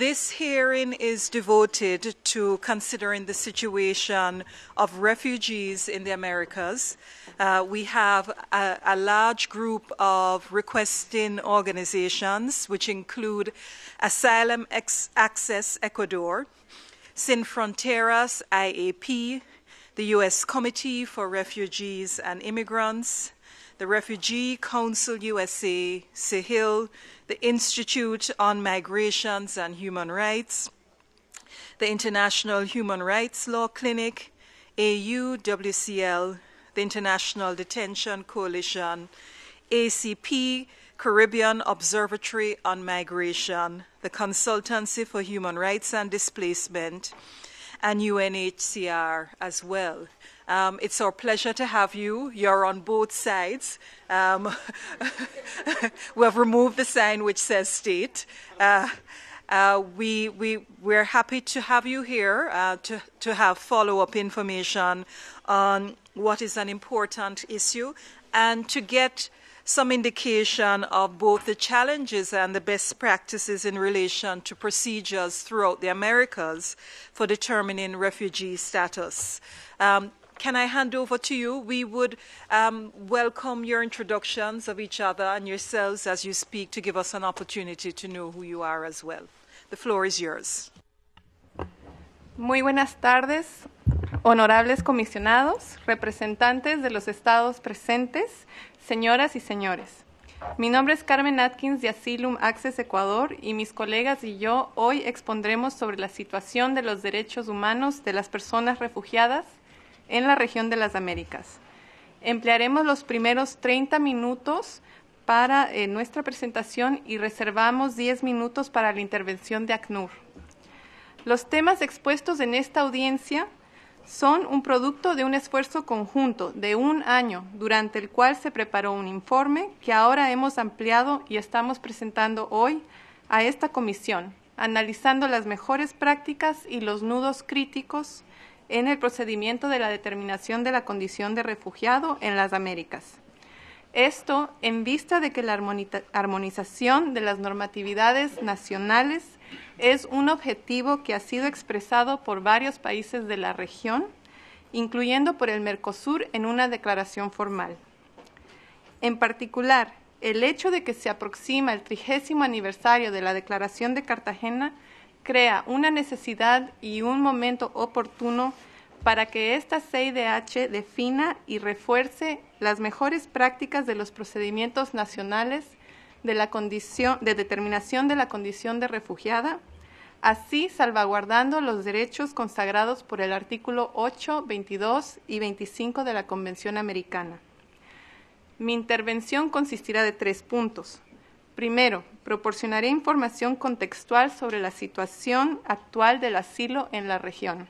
This hearing is devoted to considering the situation of refugees in the Americas. Uh, we have a, a, large group of requesting organizations, which include Asylum Ex- Access Ecuador, Sin Fronteras IAP, the U.S. Committee for Refugees and Immigrants, the Refugee Council USA, Sahel, the Institute on Migrations and Human Rights, the International Human Rights Law Clinic, AUWCL, the International Detention Coalition, ACP, Caribbean Observatory on Migration, the Consultancy for Human Rights and Displacement, and UNHCR as well. Um, it's our pleasure to have you. You're on both sides. Um, we have removed the sign which says state. Uh, uh, we, we, we're happy to have you here uh, to, to have follow up information on what is an important issue and to get some indication of both the challenges and the best practices in relation to procedures throughout the Americas for determining refugee status. Um, can I hand over to you? We would um, welcome your introductions of each other and yourselves as you speak to give us an opportunity to know who you are as well. The floor is yours. Muy buenas tardes, honorables comisionados, representantes de los estados presentes, señoras y señores. Mi nombre es Carmen Atkins de Asylum Access Ecuador y mis colegas y yo hoy expondremos sobre la situación de los derechos humanos de las personas refugiadas en la región de las Américas. Emplearemos los primeros 30 minutos para eh, nuestra presentación y reservamos 10 minutos para la intervención de ACNUR. Los temas expuestos en esta audiencia son un producto de un esfuerzo conjunto de un año, durante el cual se preparó un informe que ahora hemos ampliado y estamos presentando hoy a esta comisión, analizando las mejores prácticas y los nudos críticos en el procedimiento de la determinación de la condición de refugiado en las Américas. Esto en vista de que la armonización de las normatividades nacionales es un objetivo que ha sido expresado por varios países de la región, incluyendo por el Mercosur en una declaración formal. En particular, el hecho de que se aproxima el trigésimo aniversario de la Declaración de Cartagena crea una necesidad y un momento oportuno para que esta CIDH defina y refuerce las mejores prácticas de los procedimientos nacionales de, determinación de la condición de refugiada, así salvaguardando los derechos consagrados por el artículo 8, 22 y 25 de la Convención Americana. Mi intervención consistirá de tres puntos. Primero, proporcionaré información contextual sobre la situación actual del asilo en la región.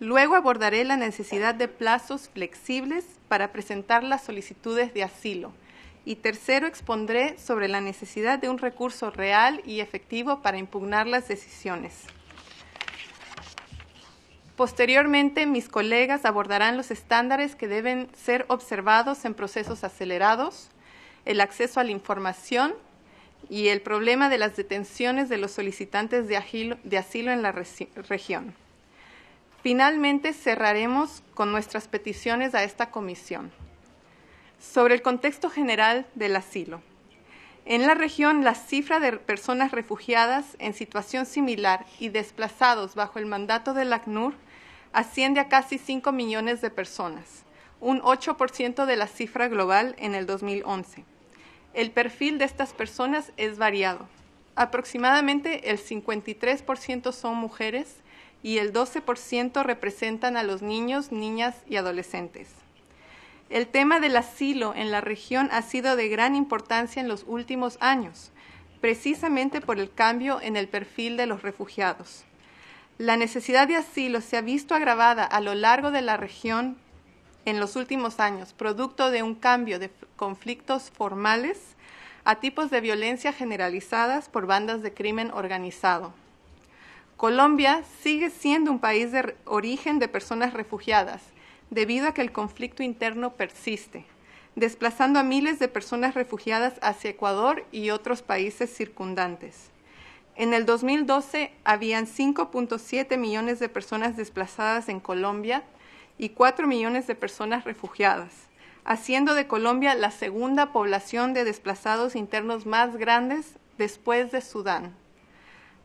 Luego abordaré la necesidad de plazos flexibles para presentar las solicitudes de asilo. Y tercero, expondré sobre la necesidad de un recurso real y efectivo para impugnar las decisiones. Posteriormente, mis colegas abordarán los estándares que deben ser observados en procesos acelerados, el acceso a la información y el problema de las detenciones de los solicitantes de asilo, en la región. Finalmente, cerraremos con nuestras peticiones a esta comisión. Sobre el contexto general del asilo. En la región, la cifra de personas refugiadas en situación similar y desplazados bajo el mandato del ACNUR asciende a casi 5 millones de personas, un 8% de la cifra global en el 2011 el perfil de estas personas es variado. Aproximadamente el 53% son mujeres y el 12% representan a los niños, niñas y adolescentes. El tema del asilo en la región ha sido de gran importancia en los últimos años, precisamente por el cambio en el perfil de los refugiados. La necesidad de asilo se ha visto agravada a lo largo de la región en los últimos años, producto de un cambio de conflictos formales a tipos de violencia generalizadas por bandas de crimen organizado. Colombia sigue siendo un país de origen de personas refugiadas, debido a que el conflicto interno persiste, desplazando a miles de personas refugiadas hacia Ecuador y otros países circundantes. En el 2012 habían 5.7 millones de personas desplazadas en Colombia, y cuatro millones de personas refugiadas, haciendo de Colombia la segunda población de desplazados internos más grandes después de Sudán.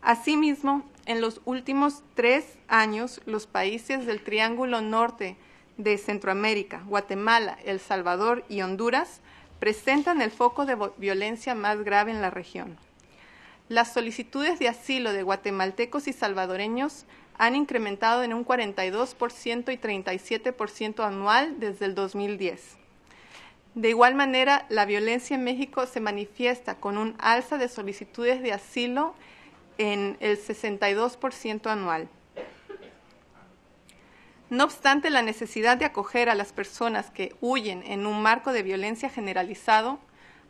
Asimismo, en los últimos tres años, los países del Triángulo Norte de Centroamérica, Guatemala, El Salvador y Honduras presentan el foco de violencia más grave en la región. Las solicitudes de asilo de guatemaltecos y salvadoreños han incrementado en un 42% y 37% anual desde el 2010. De igual manera, la violencia en México se manifiesta con un alza de solicitudes de asilo en el 62% anual. No obstante la necesidad de acoger a las personas que huyen en un marco de violencia generalizado,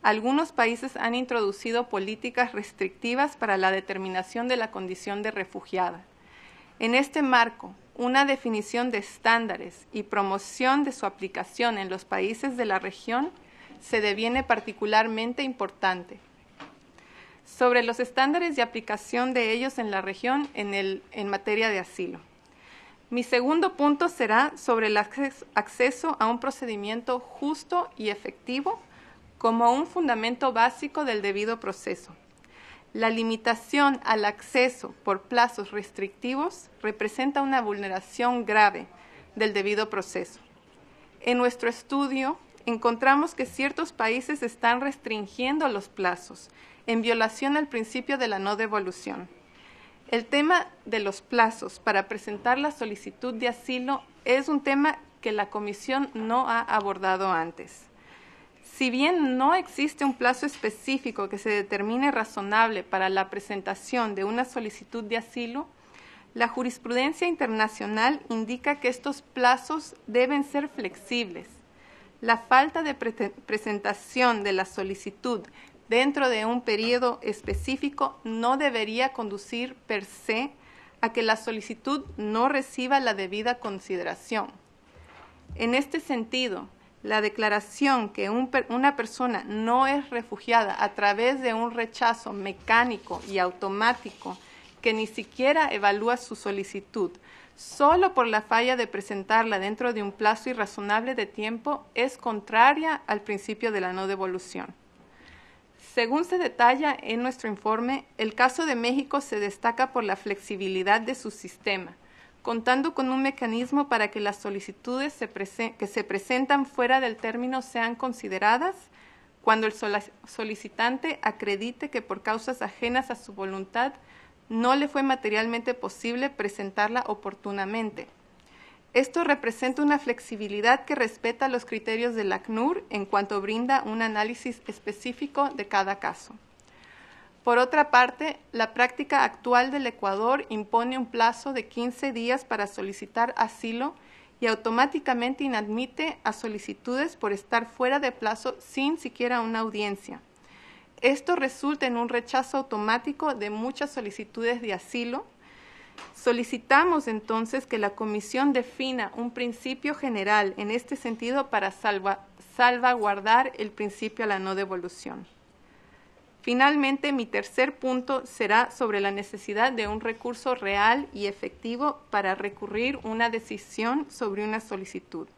algunos países han introducido políticas restrictivas para la determinación de la condición de refugiada. En este marco, una definición de estándares y promoción de su aplicación en los países de la región se deviene particularmente importante. Sobre los estándares de aplicación de ellos en la región en, en materia de asilo. Mi segundo punto será sobre el acceso a un procedimiento justo y efectivo como un fundamento básico del debido proceso. La limitación al acceso por plazos restrictivos representa una vulneración grave del debido proceso. En nuestro estudio encontramos que ciertos países están restringiendo los plazos en violación al principio de la no devolución. El tema de los plazos para presentar la solicitud de asilo es un tema que la Comisión no ha abordado antes. Si bien no existe un plazo específico que se determine razonable para la presentación de una solicitud de asilo, la jurisprudencia internacional indica que estos plazos deben ser flexibles. La falta de presentación de la solicitud dentro de un periodo específico no debería conducir per se a que la solicitud no reciba la debida consideración. En este sentido, la declaración que una persona no es refugiada a través de un rechazo mecánico y automático que ni siquiera evalúa su solicitud, solo por la falla de presentarla dentro de un plazo irrazonable de tiempo, es contraria al principio de la no devolución. Según se detalla en nuestro informe, el caso de México se destaca por la flexibilidad de su sistema, contando con un mecanismo para que las solicitudes que se presentan fuera del término sean consideradas cuando el solicitante acredite que por causas ajenas a su voluntad no le fue materialmente posible presentarla oportunamente. Esto representa una flexibilidad que respeta los criterios del ACNUR en cuanto brinda un análisis específico de cada caso. Por otra parte, la práctica actual del Ecuador impone un plazo de 15 días para solicitar asilo y automáticamente inadmite a solicitudes por estar fuera de plazo sin siquiera una audiencia. Esto resulta en un rechazo automático de muchas solicitudes de asilo. Solicitamos entonces que la Comisión defina un principio general en este sentido para salvaguardar el principio a la no devolución. Finalmente, mi tercer punto será sobre la necesidad de un recurso real y efectivo para recurrir una decisión sobre una solicitud.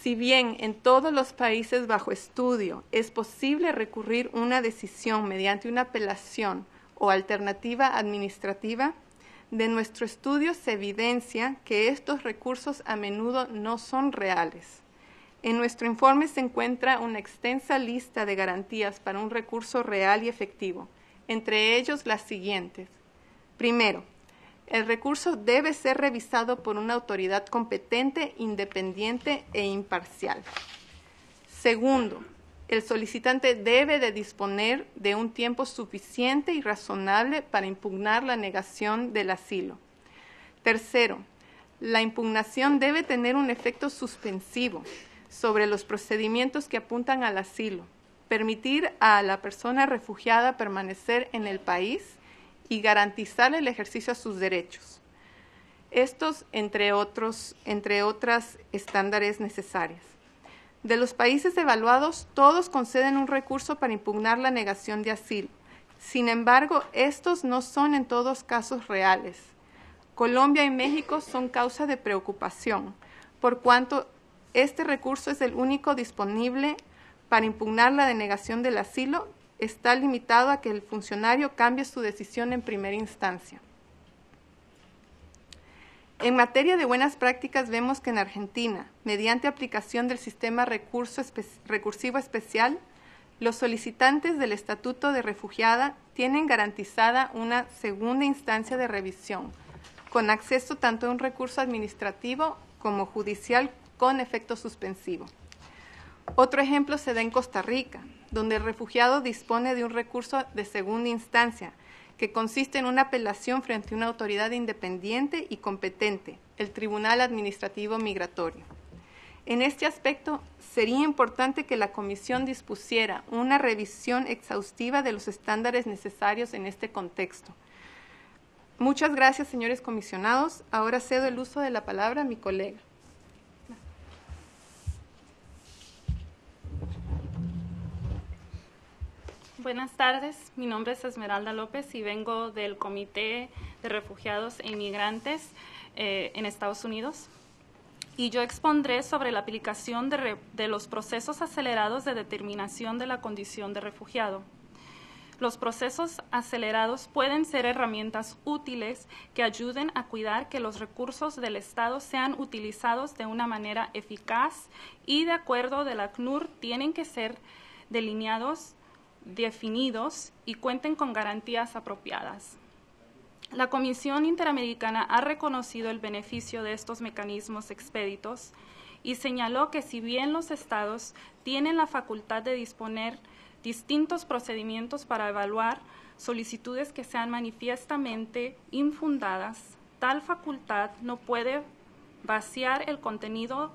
Si bien en todos los países bajo estudio es posible recurrir una decisión mediante una apelación o alternativa administrativa, de nuestro estudio se evidencia que estos recursos a menudo no son reales en nuestro informe se encuentra una extensa lista de garantías para un recurso real y efectivo, entre ellos las siguientes. Primero, el recurso debe ser revisado por una autoridad competente, independiente e imparcial. Segundo, el solicitante debe de disponer de un tiempo suficiente y razonable para impugnar la negación del asilo. Tercero, la impugnación debe tener un efecto suspensivo sobre los procedimientos que apuntan al asilo, permitir a la persona refugiada permanecer en el país y garantizar el ejercicio de sus derechos. Estos, entre, otros, entre otras estándares necesarios. De los países evaluados, todos conceden un recurso para impugnar la negación de asilo. Sin embargo, estos no son en todos casos reales. Colombia y México son causa de preocupación, por cuanto este recurso es el único disponible para impugnar la denegación del asilo. Está limitado a que el funcionario cambie su decisión en primera instancia. En materia de buenas prácticas vemos que en Argentina, mediante aplicación del sistema recurso recursivo especial, los solicitantes del Estatuto de Refugiada tienen garantizada una segunda instancia de revisión, con acceso tanto a un recurso administrativo como judicial con efecto suspensivo. Otro ejemplo se da en Costa Rica, donde el refugiado dispone de un recurso de segunda instancia, que consiste en una apelación frente a una autoridad independiente y competente, el Tribunal Administrativo Migratorio. En este aspecto, sería importante que la Comisión dispusiera una revisión exhaustiva de los estándares necesarios en este contexto. Muchas gracias, señores comisionados. Ahora cedo el uso de la palabra a mi colega. Buenas tardes, mi nombre es Esmeralda López y vengo del Comité de Refugiados e Inmigrantes eh, en Estados Unidos. Y yo expondré sobre la aplicación de, de los procesos acelerados de determinación de la condición de refugiado. Los procesos acelerados pueden ser herramientas útiles que ayuden a cuidar que los recursos del Estado sean utilizados de una manera eficaz y de acuerdo de la CNUR tienen que ser delineados definidos y cuenten con garantías apropiadas. La Comisión Interamericana ha reconocido el beneficio de estos mecanismos expeditos y señaló que si bien los estados tienen la facultad de disponer distintos procedimientos para evaluar solicitudes que sean manifiestamente infundadas, tal facultad no puede vaciar el contenido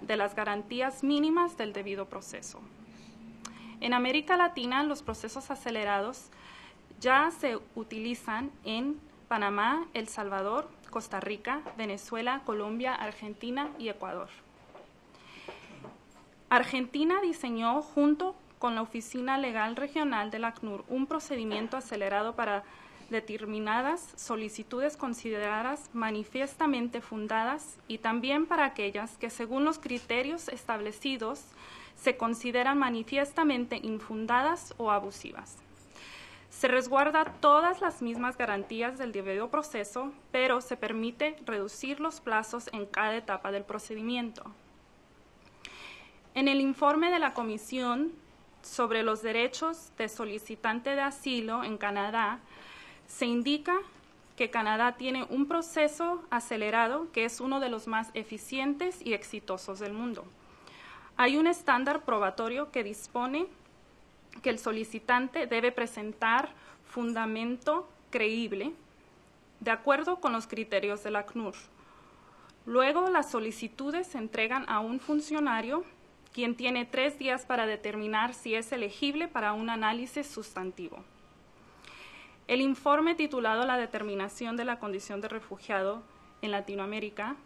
de las garantías mínimas del debido proceso. En América Latina, los procesos acelerados ya se utilizan en Panamá, El Salvador, Costa Rica, Venezuela, Colombia, Argentina y Ecuador. Argentina diseñó junto con la Oficina Legal Regional de la ACNUR un procedimiento acelerado para determinadas solicitudes consideradas manifiestamente fundadas y también para aquellas que según los criterios establecidos se consideran manifiestamente infundadas o abusivas. Se resguarda todas las mismas garantías del debido proceso, pero se permite reducir los plazos en cada etapa del procedimiento. En el informe de la Comisión sobre los derechos de solicitante de asilo en Canadá, se indica que Canadá tiene un proceso acelerado que es uno de los más eficientes y exitosos del mundo. Hay un estándar probatorio que dispone que el solicitante debe presentar fundamento creíble de acuerdo con los criterios de la ACNUR. Luego, las solicitudes se entregan a un funcionario quien tiene tres días para determinar si es elegible para un análisis sustantivo. El informe titulado La determinación de la condición de refugiado en Latinoamérica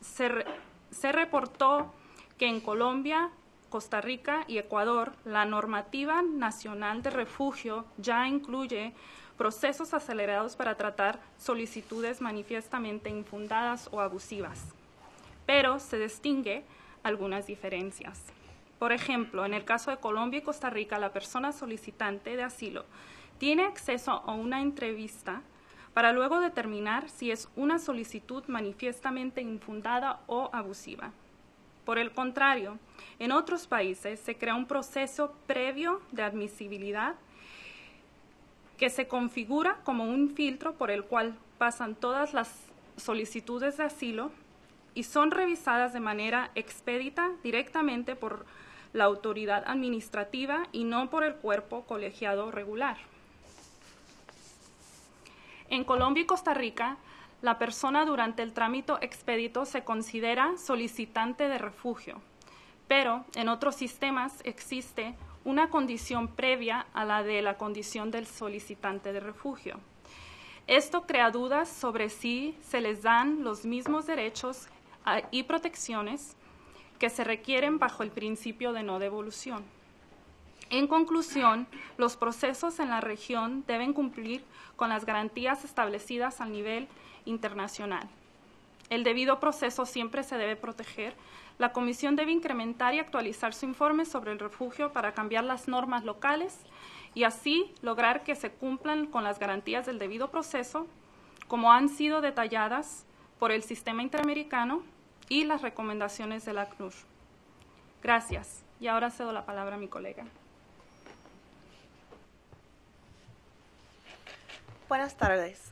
se reportó que en Colombia, Costa Rica y Ecuador la normativa nacional de refugio ya incluye procesos acelerados para tratar solicitudes manifiestamente infundadas o abusivas, pero se distingue algunas diferencias. Por ejemplo, en el caso de Colombia y Costa Rica, la persona solicitante de asilo tiene acceso a una entrevista para luego determinar si es una solicitud manifiestamente infundada o abusiva. Por el contrario, en otros países se crea un proceso previo de admisibilidad que se configura como un filtro por el cual pasan todas las solicitudes de asilo y son revisadas de manera expedita directamente por la autoridad administrativa y no por el cuerpo colegiado regular. En Colombia y Costa Rica, la persona durante el trámite expedito se considera solicitante de refugio, pero en otros sistemas existe una condición previa a la de la condición del solicitante de refugio. Esto crea dudas sobre si se les dan los mismos derechos ah, y protecciones que se requieren bajo el principio de no devolución. En conclusión, los procesos en la región deben cumplir con las garantías establecidas al nivel internacional. El debido proceso siempre se debe proteger. La Comisión debe incrementar y actualizar su informe sobre el refugio para cambiar las normas locales y así lograr que se cumplan con las garantías del debido proceso, como han sido detalladas por el sistema interamericano y las recomendaciones de la CNUR. Gracias. Y ahora cedo la palabra a mi colega. Buenas tardes.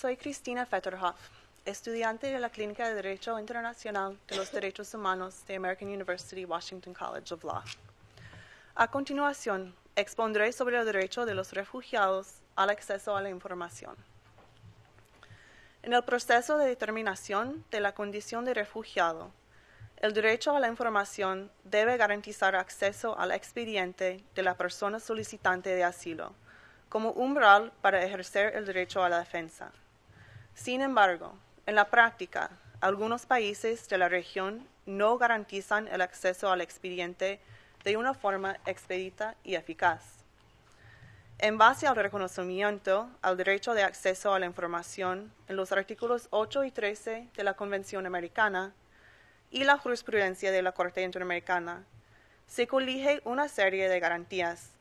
Soy Cristina Fetterhoff, estudiante de la Clínica de Derecho Internacional de los Derechos Humanos de American University Washington College of Law. A continuación, expondré sobre el derecho de los refugiados al acceso a la información. En el proceso de determinación de la condición de refugiado, el derecho a la información debe garantizar acceso al expediente de la persona solicitante de asilo como umbral para ejercer el derecho a la defensa. Sin embargo, en la práctica, algunos países de la región no garantizan el acceso al expediente de una forma expedita y eficaz. En base al reconocimiento al derecho de acceso a la información en los artículos 8 y 13 de la Convención Americana y la jurisprudencia de la Corte Interamericana, se colige una serie de garantías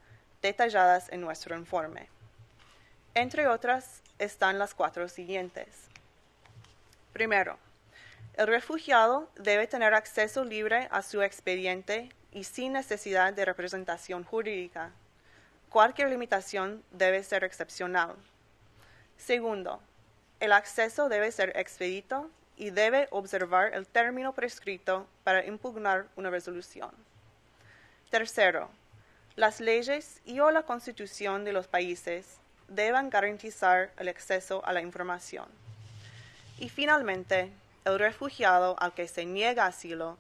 detalladas en nuestro informe. Entre otras, están las cuatro siguientes. Primero, el refugiado debe tener acceso libre a su expediente y sin necesidad de representación jurídica. Cualquier limitación debe ser excepcional. Segundo, el acceso debe ser expedito y debe observar el término prescrito para impugnar una resolución. Tercero, las leyes y o la constitución de los países deben garantizar el acceso a la información. Y finalmente, el refugiado al que se niega asilo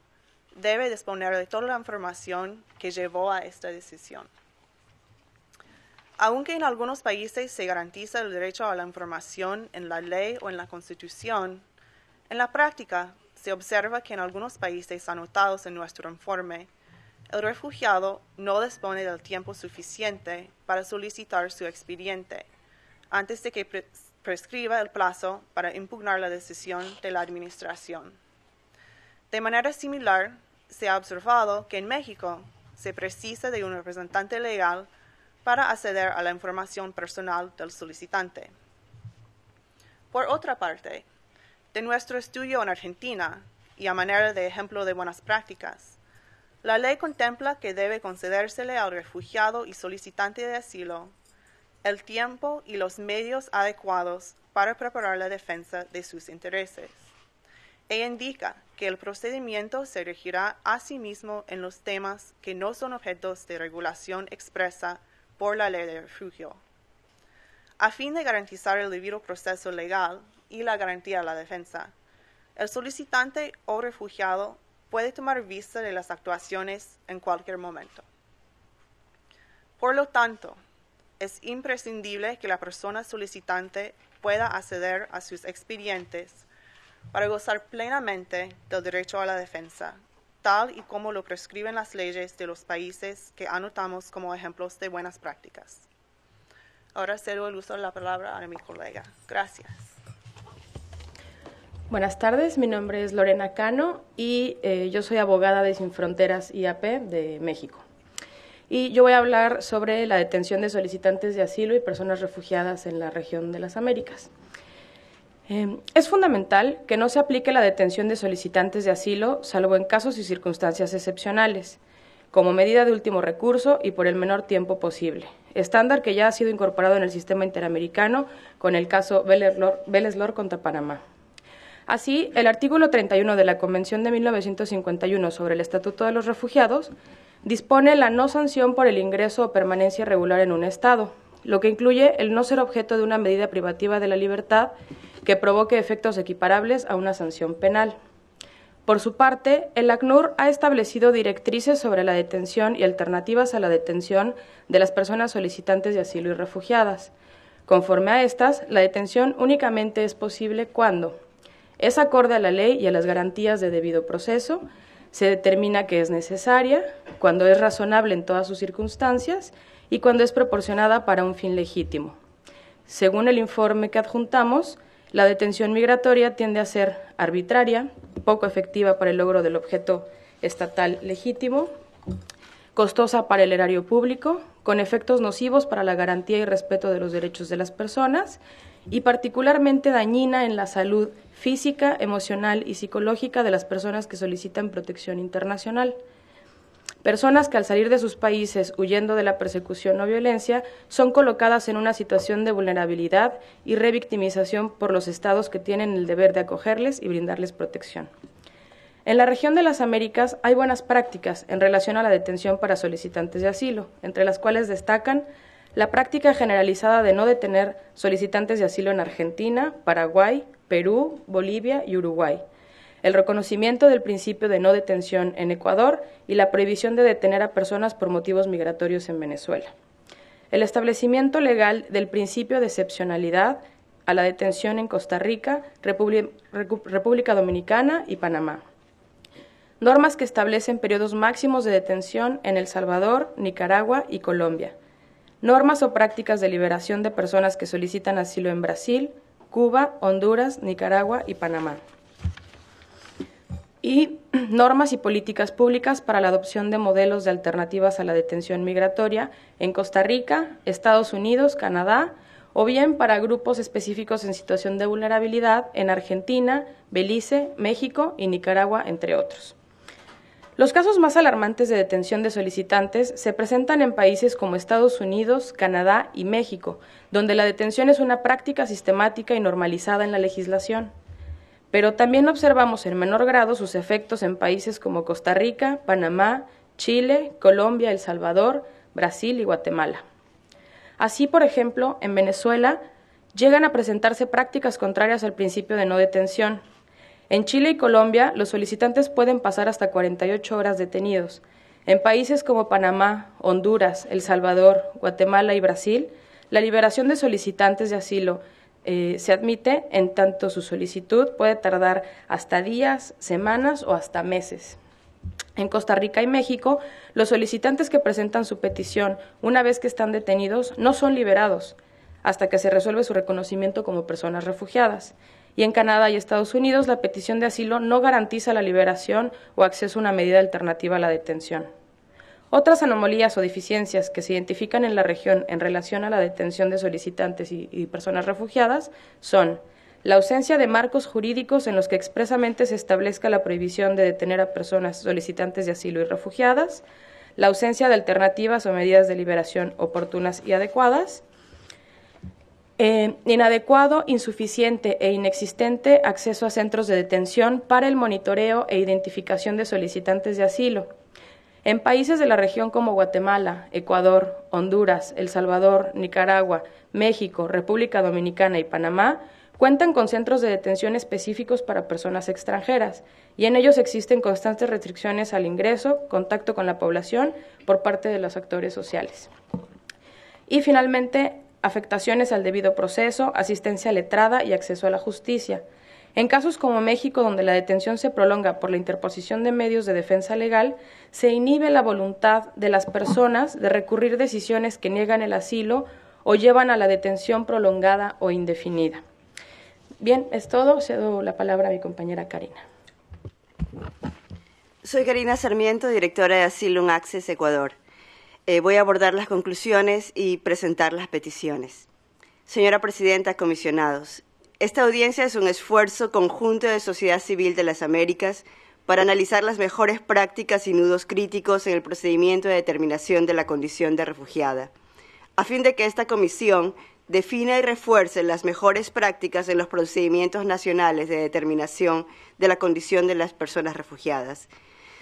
debe disponer de toda la información que llevó a esta decisión. Aunque en algunos países se garantiza el derecho a la información en la ley o en la Constitución, en la práctica se observa que en algunos países anotados en nuestro informe el refugiado no dispone del tiempo suficiente para solicitar su expediente antes de que prescriba el plazo para impugnar la decisión de la Administración. De manera similar, se ha observado que en México se precisa de un representante legal para acceder a la información personal del solicitante. Por otra parte, de nuestro estudio en Argentina y a manera de ejemplo de buenas prácticas, la ley contempla que debe concedérsele al refugiado y solicitante de asilo el tiempo y los medios adecuados para preparar la defensa de sus intereses. E indica que el procedimiento se regirá asimismo sí en los temas que no son objetos de regulación expresa por la ley de refugio. A fin de garantizar el debido proceso legal y la garantía de la defensa, el solicitante o refugiado puede tomar vista de las actuaciones en cualquier momento. Por lo tanto, es imprescindible que la persona solicitante pueda acceder a sus expedientes para gozar plenamente del derecho a la defensa, tal y como lo prescriben las leyes de los países que anotamos como ejemplos de buenas prácticas. Ahora cedo el uso de la palabra a mi colega. Gracias. Buenas tardes, mi nombre es Lorena Cano y eh, yo soy abogada de Sin Fronteras IAP de México. Y yo voy a hablar sobre la detención de solicitantes de asilo y personas refugiadas en la región de las Américas. Em, es fundamental que no se aplique la detención de solicitantes de asilo, salvo en casos y circunstancias excepcionales, como medida de último recurso y por el menor tiempo posible, estándar que ya ha sido incorporado en el sistema interamericano con el caso vélez contra Panamá. Así, el artículo 31 de la Convención de 1951 sobre el Estatuto de los Refugiados dispone la no sanción por el ingreso o permanencia irregular en un Estado, lo que incluye el no ser objeto de una medida privativa de la libertad que provoque efectos equiparables a una sanción penal. Por su parte, el ACNUR ha establecido directrices sobre la detención y alternativas a la detención de las personas solicitantes de asilo y refugiadas. Conforme a estas, la detención únicamente es posible cuando es acorde a la ley y a las garantías de debido proceso. Se determina que es necesaria, cuando es razonable en todas sus circunstancias y cuando es proporcionada para un fin legítimo. Según el informe que adjuntamos, la detención migratoria tiende a ser arbitraria, poco efectiva para el logro del objeto estatal legítimo, costosa para el erario público, con efectos nocivos para la garantía y respeto de los derechos de las personas y particularmente dañina en la salud física, emocional y psicológica de las personas que solicitan protección internacional. Personas que al salir de sus países huyendo de la persecución o violencia son colocadas en una situación de vulnerabilidad y revictimización por los estados que tienen el deber de acogerles y brindarles protección. En la región de las Américas hay buenas prácticas en relación a la detención para solicitantes de asilo, entre las cuales destacan la práctica generalizada de no detener solicitantes de asilo en Argentina, Paraguay, Perú, Bolivia y Uruguay, el reconocimiento del principio de no detención en Ecuador y la prohibición de detener a personas por motivos migratorios en Venezuela, el establecimiento legal del principio de excepcionalidad a la detención en Costa Rica, República, Dominicana y Panamá. Normas que establecen periodos máximos de detención en El Salvador, Nicaragua y Colombia. Normas o prácticas de liberación de personas que solicitan asilo en Brasil, Cuba, Honduras, Nicaragua y Panamá. Y normas y políticas públicas para la adopción de modelos de alternativas a la detención migratoria en Costa Rica, Estados Unidos, Canadá, o bien para grupos específicos en situación de vulnerabilidad en Argentina, Belice, México y Nicaragua, entre otros. Los casos más alarmantes de detención de solicitantes se presentan en países como Estados Unidos, Canadá y México, donde la detención es una práctica sistemática y normalizada en la legislación. Pero también observamos en menor grado sus efectos en países como Costa Rica, Panamá, Chile, Colombia, El Salvador, Brasil y Guatemala. Así, por ejemplo, en Venezuela llegan a presentarse prácticas contrarias al principio de no detención, en Chile y Colombia, los solicitantes pueden pasar hasta 48 horas detenidos. En países como Panamá, Honduras, El Salvador, Guatemala y Brasil, la liberación de solicitantes de asilo eh, se admite en tanto su solicitud puede tardar hasta días, semanas o hasta meses. En Costa Rica y México, los solicitantes que presentan su petición una vez que están detenidos no son liberados hasta que se resuelve su reconocimiento como personas refugiadas y en Canadá y Estados Unidos la petición de asilo no garantiza la liberación o acceso a una medida alternativa a la detención. Otras anomalías o deficiencias que se identifican en la región en relación a la detención de solicitantes y, y personas refugiadas son la ausencia de marcos jurídicos en los que expresamente se establezca la prohibición de detener a personas solicitantes de asilo y refugiadas, la ausencia de alternativas o medidas de liberación oportunas y adecuadas, eh, inadecuado, insuficiente e inexistente acceso a centros de detención para el monitoreo e identificación de solicitantes de asilo. En países de la región como Guatemala, Ecuador, Honduras, El Salvador, Nicaragua, México, República Dominicana y Panamá, cuentan con centros de detención específicos para personas extranjeras y en ellos existen constantes restricciones al ingreso, contacto con la población por parte de los actores sociales. Y finalmente, afectaciones al debido proceso, asistencia letrada y acceso a la justicia. En casos como México, donde la detención se prolonga por la interposición de medios de defensa legal, se inhibe la voluntad de las personas de recurrir decisiones que niegan el asilo o llevan a la detención prolongada o indefinida. Bien, es todo. Cedo la palabra a mi compañera Karina. Soy Karina Sarmiento, directora de Asylum Access Ecuador. Eh, voy a abordar las conclusiones y presentar las peticiones. Señora Presidenta, comisionados, esta audiencia es un esfuerzo conjunto de sociedad civil de las Américas para analizar las mejores prácticas y nudos críticos en el procedimiento de determinación de la condición de refugiada, a fin de que esta comisión defina y refuerce las mejores prácticas en los procedimientos nacionales de determinación de la condición de las personas refugiadas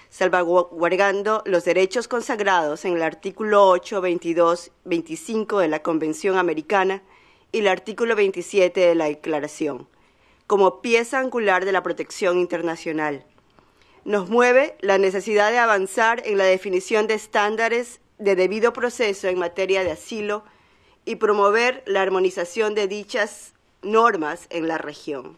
salvaguardando los derechos consagrados en el artículo 8, 22, 25 de la Convención Americana y el artículo 27 de la Declaración, como pieza angular de la protección internacional. Nos mueve la necesidad de avanzar en la definición de estándares de debido proceso en materia de asilo y promover la armonización de dichas normas en la región.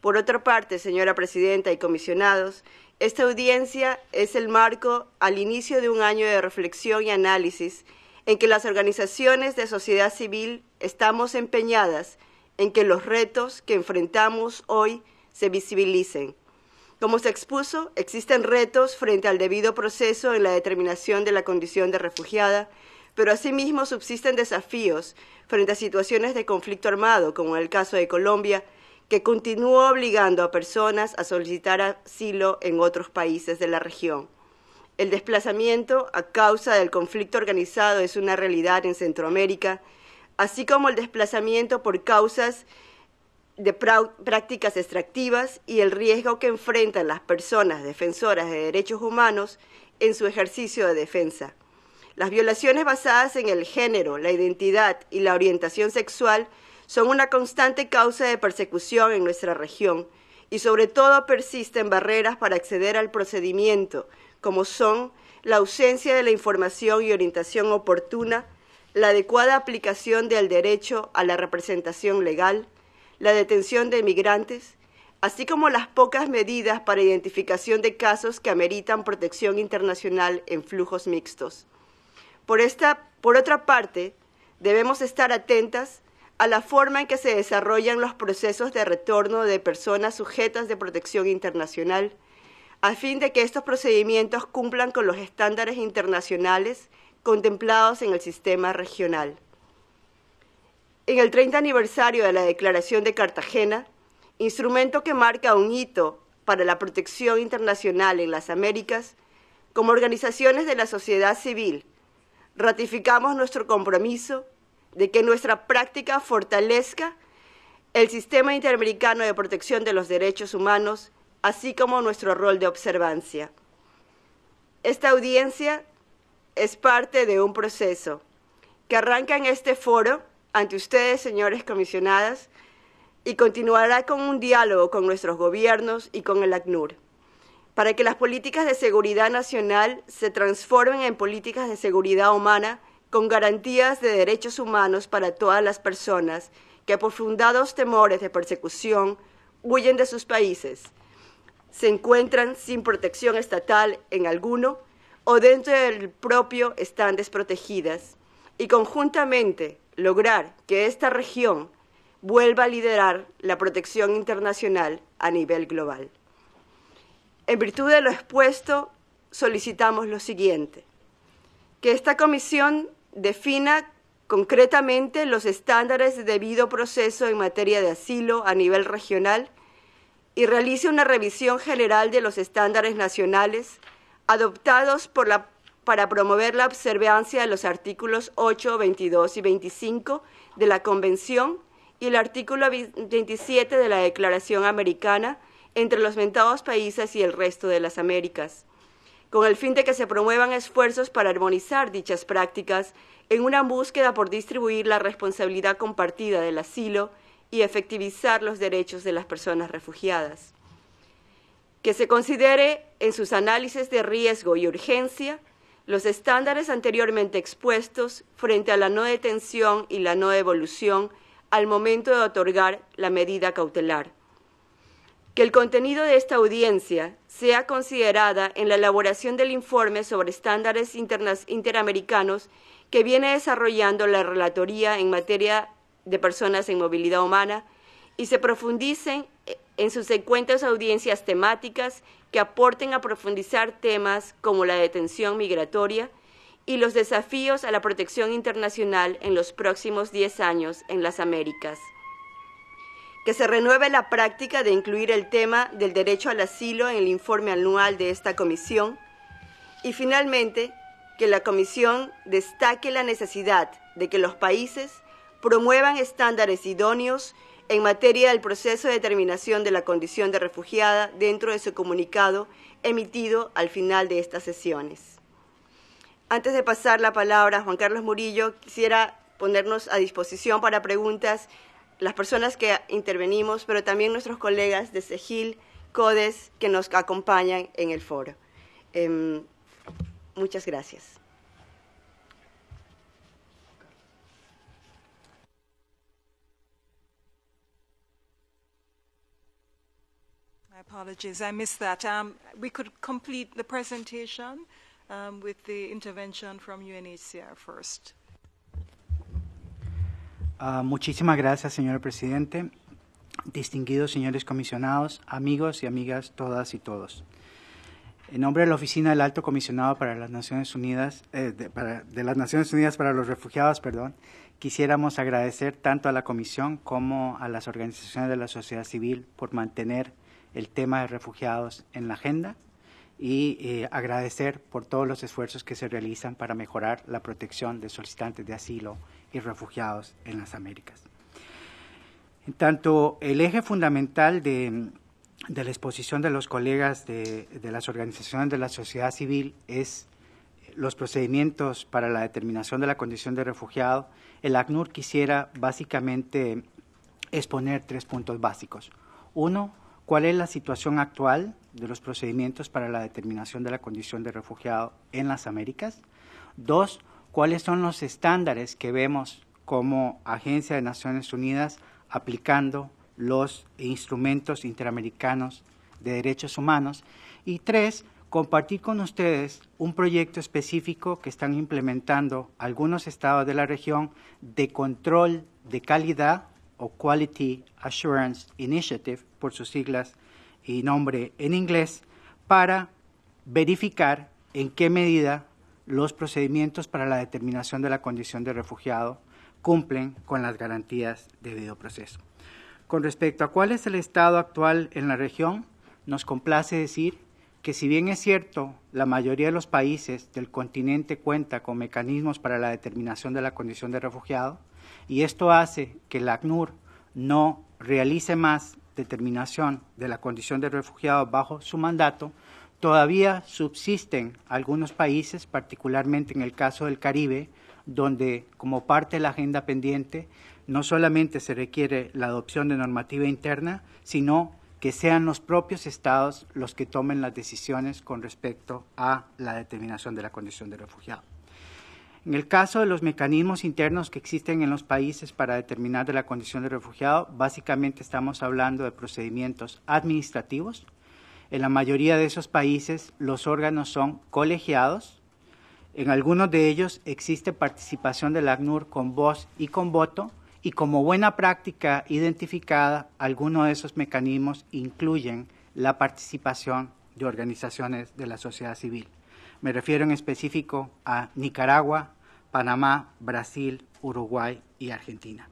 Por otra parte, señora Presidenta y comisionados, esta audiencia es el marco al inicio de un año de reflexión y análisis en que las organizaciones de sociedad civil estamos empeñadas en que los retos que enfrentamos hoy se visibilicen. Como se expuso, existen retos frente al debido proceso en la determinación de la condición de refugiada, pero asimismo subsisten desafíos frente a situaciones de conflicto armado, como en el caso de Colombia, que continuó obligando a personas a solicitar asilo en otros países de la región. El desplazamiento a causa del conflicto organizado es una realidad en Centroamérica, así como el desplazamiento por causas de prácticas extractivas y el riesgo que enfrentan las personas defensoras de derechos humanos en su ejercicio de defensa. Las violaciones basadas en el género, la identidad y la orientación sexual son una constante causa de persecución en nuestra región y sobre todo persisten barreras para acceder al procedimiento, como son la ausencia de la información y orientación oportuna, la adecuada aplicación del derecho a la representación legal, la detención de migrantes, así como las pocas medidas para identificación de casos que ameritan protección internacional en flujos mixtos. Por, esta, por otra parte, debemos estar atentas a la forma en que se desarrollan los procesos de retorno de personas sujetas de protección internacional, a fin de que estos procedimientos cumplan con los estándares internacionales contemplados en el sistema regional. En el 30 aniversario de la Declaración de Cartagena, instrumento que marca un hito para la protección internacional en las Américas, como organizaciones de la sociedad civil, ratificamos nuestro compromiso de que nuestra práctica fortalezca el sistema interamericano de protección de los derechos humanos, así como nuestro rol de observancia. Esta audiencia es parte de un proceso que arranca en este foro ante ustedes, señores comisionadas, y continuará con un diálogo con nuestros gobiernos y con el ACNUR, para que las políticas de seguridad nacional se transformen en políticas de seguridad humana con garantías de derechos humanos para todas las personas que por fundados temores de persecución huyen de sus países, se encuentran sin protección estatal en alguno o dentro del propio están desprotegidas y conjuntamente lograr que esta región vuelva a liderar la protección internacional a nivel global. En virtud de lo expuesto, solicitamos lo siguiente, que esta comisión defina concretamente los estándares de debido proceso en materia de asilo a nivel regional y realice una revisión general de los estándares nacionales adoptados para promover la observancia de los artículos 8, 22 y 25 de la Convención y el artículo 27 de la Declaración Americana entre los mentados países y el resto de las Américas con el fin de que se promuevan esfuerzos para armonizar dichas prácticas en una búsqueda por distribuir la responsabilidad compartida del asilo y efectivizar los derechos de las personas refugiadas. Que se considere en sus análisis de riesgo y urgencia los estándares anteriormente expuestos frente a la no detención y la no devolución al momento de otorgar la medida cautelar que el contenido de esta audiencia sea considerada en la elaboración del informe sobre estándares interamericanos que viene desarrollando la Relatoría en materia de personas en movilidad humana y se profundicen en sus encuentros audiencias temáticas que aporten a profundizar temas como la detención migratoria y los desafíos a la protección internacional en los próximos 10 años en las Américas que se renueve la práctica de incluir el tema del derecho al asilo en el informe anual de esta comisión y finalmente que la comisión destaque la necesidad de que los países promuevan estándares idóneos en materia del proceso de determinación de la condición de refugiada dentro de su comunicado emitido al final de estas sesiones. Antes de pasar la palabra a Juan Carlos Murillo, quisiera ponernos a disposición para preguntas las personas que intervenimos, pero también nuestros colegas de Segil, CODES, que nos acompañan en el foro. Em, muchas gracias. My apologies, I missed that. Um, we could complete the presentation um, with the intervention from UNHCR first. Ah, muchísimas gracias, señor presidente, distinguidos señores comisionados, amigos y amigas todas y todos. En nombre de la Oficina del Alto Comisionado para las Naciones Unidas, eh, de, para, de, las Naciones Unidas para los Refugiados, perdón, quisiéramos agradecer tanto a la Comisión como a las organizaciones de la sociedad civil por mantener el tema de refugiados en la agenda y eh, agradecer por todos los esfuerzos que se realizan para mejorar la protección de solicitantes de asilo y refugiados en las Américas. En tanto, el eje fundamental de, la exposición de los colegas de, de, las organizaciones de la sociedad civil es los procedimientos para la determinación de la condición de refugiado. El ACNUR quisiera básicamente exponer tres puntos básicos. Uno, cuál es la situación actual de los procedimientos para la determinación de la condición de refugiado en las Américas. Dos, cuáles son los estándares que vemos como Agencia de Naciones Unidas aplicando los instrumentos interamericanos de derechos humanos. Y tres, compartir con ustedes un proyecto específico que están implementando algunos estados de la región de control de calidad o Quality Assurance Initiative, por sus siglas y nombre en inglés, para verificar en qué medida los procedimientos para la determinación de la condición de refugiado cumplen con las garantías de debido proceso. Con respecto a cuál es el estado actual en la región, nos complace decir que si bien es cierto, la mayoría de los países del continente cuenta con mecanismos para la determinación de la condición de refugiado, y esto hace que la ACNUR no realice más determinación de la condición de refugiado bajo su mandato, Todavía subsisten algunos países, particularmente en el caso del Caribe, donde como parte de la agenda pendiente no solamente se requiere la adopción de normativa interna, sino que sean los propios estados los que tomen las decisiones con respecto a la determinación de la condición de refugiado. En el caso de los mecanismos internos que existen en los países para determinar de la condición de refugiado, básicamente estamos hablando de procedimientos administrativos, en la mayoría de esos países los órganos son colegiados. En algunos de ellos existe participación del ACNUR con voz y con voto y como buena práctica identificada, algunos de esos mecanismos incluyen la participación de organizaciones de la sociedad civil. Me refiero en específico a Nicaragua, Panamá, Brasil, Uruguay y Argentina.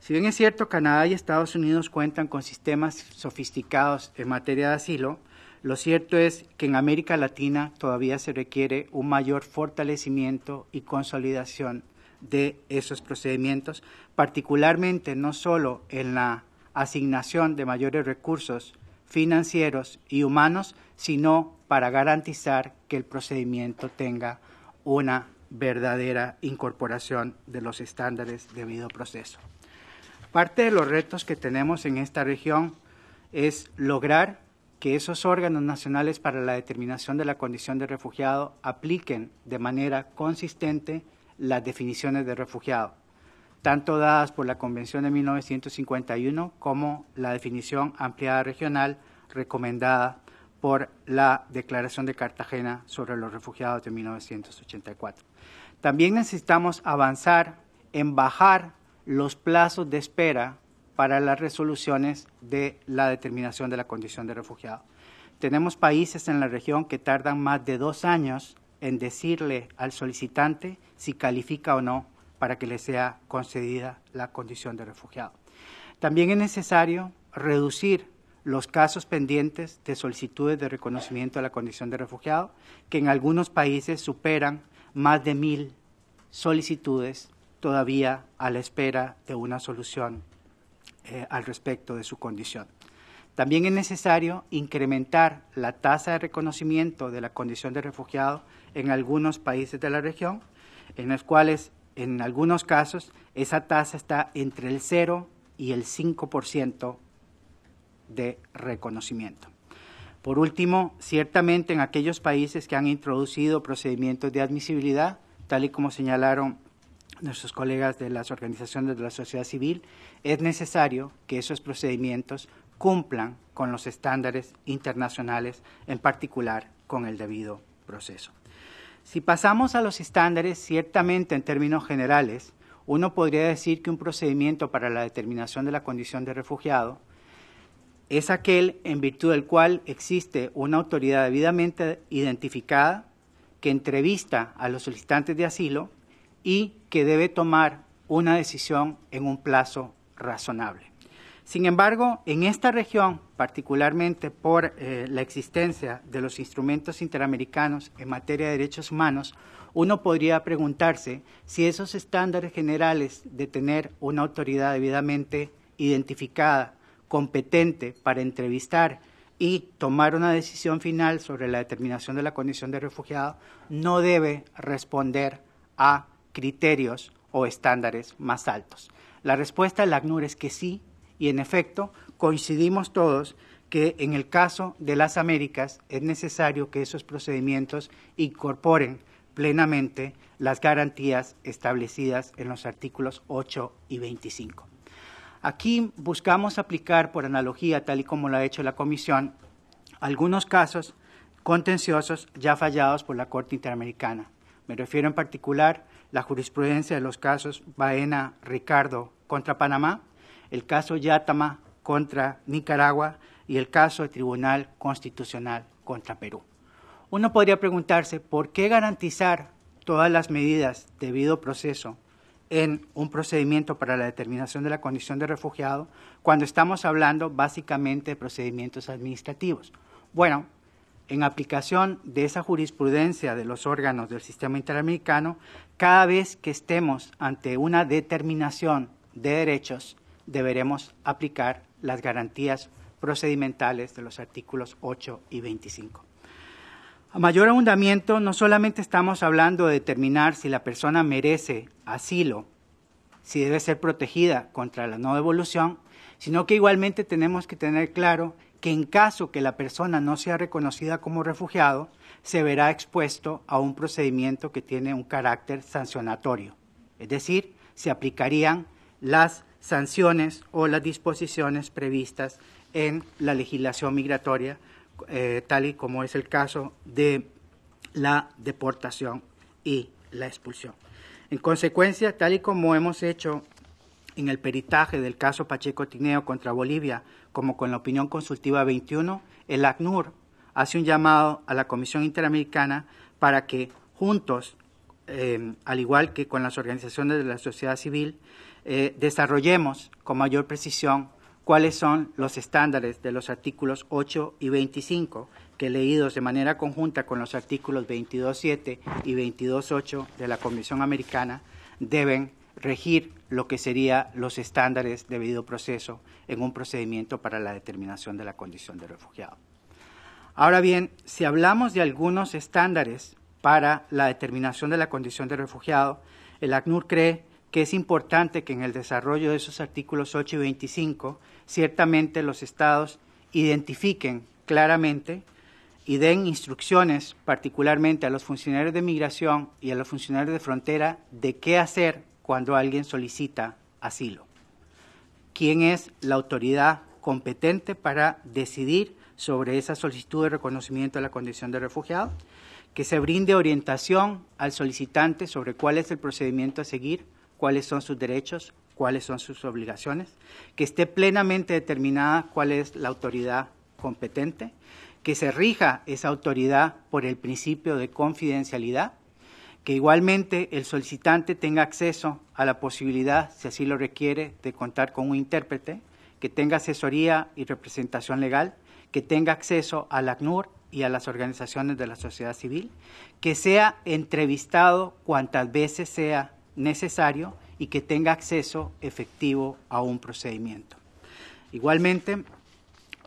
Si bien es cierto, que Canadá y Estados Unidos cuentan con sistemas sofisticados en materia de asilo, lo cierto es que en América Latina todavía se requiere un mayor fortalecimiento y consolidación de esos procedimientos, particularmente no solo en la asignación de mayores recursos financieros y humanos, sino para garantizar que el procedimiento tenga una verdadera incorporación de los estándares debido proceso. Parte de los retos que tenemos en esta región es lograr que esos órganos nacionales para la determinación de la condición de refugiado apliquen de manera consistente las definiciones de refugiado, tanto dadas por la Convención de 1951 como la definición ampliada regional recomendada por la Declaración de Cartagena sobre los refugiados de 1984. También necesitamos avanzar en bajar los plazos de espera para las resoluciones de la determinación de la condición de refugiado. Tenemos países en la región que tardan más de dos años en decirle al solicitante si califica o no para que le sea concedida la condición de refugiado. También es necesario reducir los casos pendientes de solicitudes de reconocimiento de la condición de refugiado, que en algunos países superan más de mil solicitudes todavía a la espera de una solución eh, al respecto de su condición. También es necesario incrementar la tasa de reconocimiento de la condición de refugiado en algunos países de la región, en los cuales, en algunos casos, esa tasa está entre el 0 y el 5% de reconocimiento. Por último, ciertamente en aquellos países que han introducido procedimientos de admisibilidad, tal y como señalaron nuestros colegas de las organizaciones de la sociedad civil, es necesario que esos procedimientos cumplan con los estándares internacionales, en particular con el debido proceso. Si pasamos a los estándares, ciertamente en términos generales, uno podría decir que un procedimiento para la determinación de la condición de refugiado es aquel en virtud del cual existe una autoridad debidamente identificada que entrevista a los solicitantes de asilo y que debe tomar una decisión en un plazo razonable. Sin embargo, en esta región, particularmente por eh, la existencia de los instrumentos interamericanos en materia de derechos humanos, uno podría preguntarse si esos estándares generales de tener una autoridad debidamente identificada, competente para entrevistar y tomar una decisión final sobre la determinación de la condición de refugiado, no debe responder a criterios o estándares más altos? La respuesta del ACNUR es que sí, y en efecto coincidimos todos que en el caso de las Américas es necesario que esos procedimientos incorporen plenamente las garantías establecidas en los artículos 8 y 25. Aquí buscamos aplicar por analogía, tal y como lo ha hecho la Comisión, algunos casos contenciosos ya fallados por la Corte Interamericana. Me refiero en particular la jurisprudencia de los casos Baena, Ricardo contra Panamá, el caso Yátama contra Nicaragua y el caso Tribunal Constitucional contra Perú. Uno podría preguntarse por qué garantizar todas las medidas debido proceso en un procedimiento para la determinación de la condición de refugiado cuando estamos hablando básicamente de procedimientos administrativos. Bueno, en aplicación de esa jurisprudencia de los órganos del sistema interamericano, cada vez que estemos ante una determinación de derechos, deberemos aplicar las garantías procedimentales de los artículos 8 y 25. A mayor abundamiento, no solamente estamos hablando de determinar si la persona merece asilo, si debe ser protegida contra la no devolución, sino que igualmente tenemos que tener claro que en caso que la persona no sea reconocida como refugiado, se verá expuesto a un procedimiento que tiene un carácter sancionatorio. Es decir, se aplicarían las sanciones o las disposiciones previstas en la legislación migratoria, eh, tal y como es el caso de la deportación y la expulsión. En consecuencia, tal y como hemos hecho en el peritaje del caso Pacheco Tineo contra Bolivia, como con la opinión consultiva 21, el ACNUR hace un llamado a la Comisión Interamericana para que juntos, eh, al igual que con las organizaciones de la sociedad civil, eh, desarrollemos con mayor precisión cuáles son los estándares de los artículos 8 y 25, que leídos de manera conjunta con los artículos 22.7 y 22.8 de la Comisión Americana, deben regir lo que serían los estándares de debido proceso en un procedimiento para la determinación de la condición de refugiado. Ahora bien, si hablamos de algunos estándares para la determinación de la condición de refugiado, el ACNUR cree que es importante que en el desarrollo de esos artículos 8 y 25, ciertamente los estados identifiquen claramente y den instrucciones particularmente a los funcionarios de migración y a los funcionarios de frontera de qué hacer cuando alguien solicita asilo. ¿Quién es la autoridad competente para decidir sobre esa solicitud de reconocimiento de la condición de refugiado? Que se brinde orientación al solicitante sobre cuál es el procedimiento a seguir, cuáles son sus derechos, cuáles son sus obligaciones, que esté plenamente determinada cuál es la autoridad competente, que se rija esa autoridad por el principio de confidencialidad que igualmente el solicitante tenga acceso a la posibilidad, si así lo requiere, de contar con un intérprete, que tenga asesoría y representación legal, que tenga acceso al ACNUR y a las organizaciones de la sociedad civil, que sea entrevistado cuantas veces sea necesario y que tenga acceso efectivo a un procedimiento. Igualmente,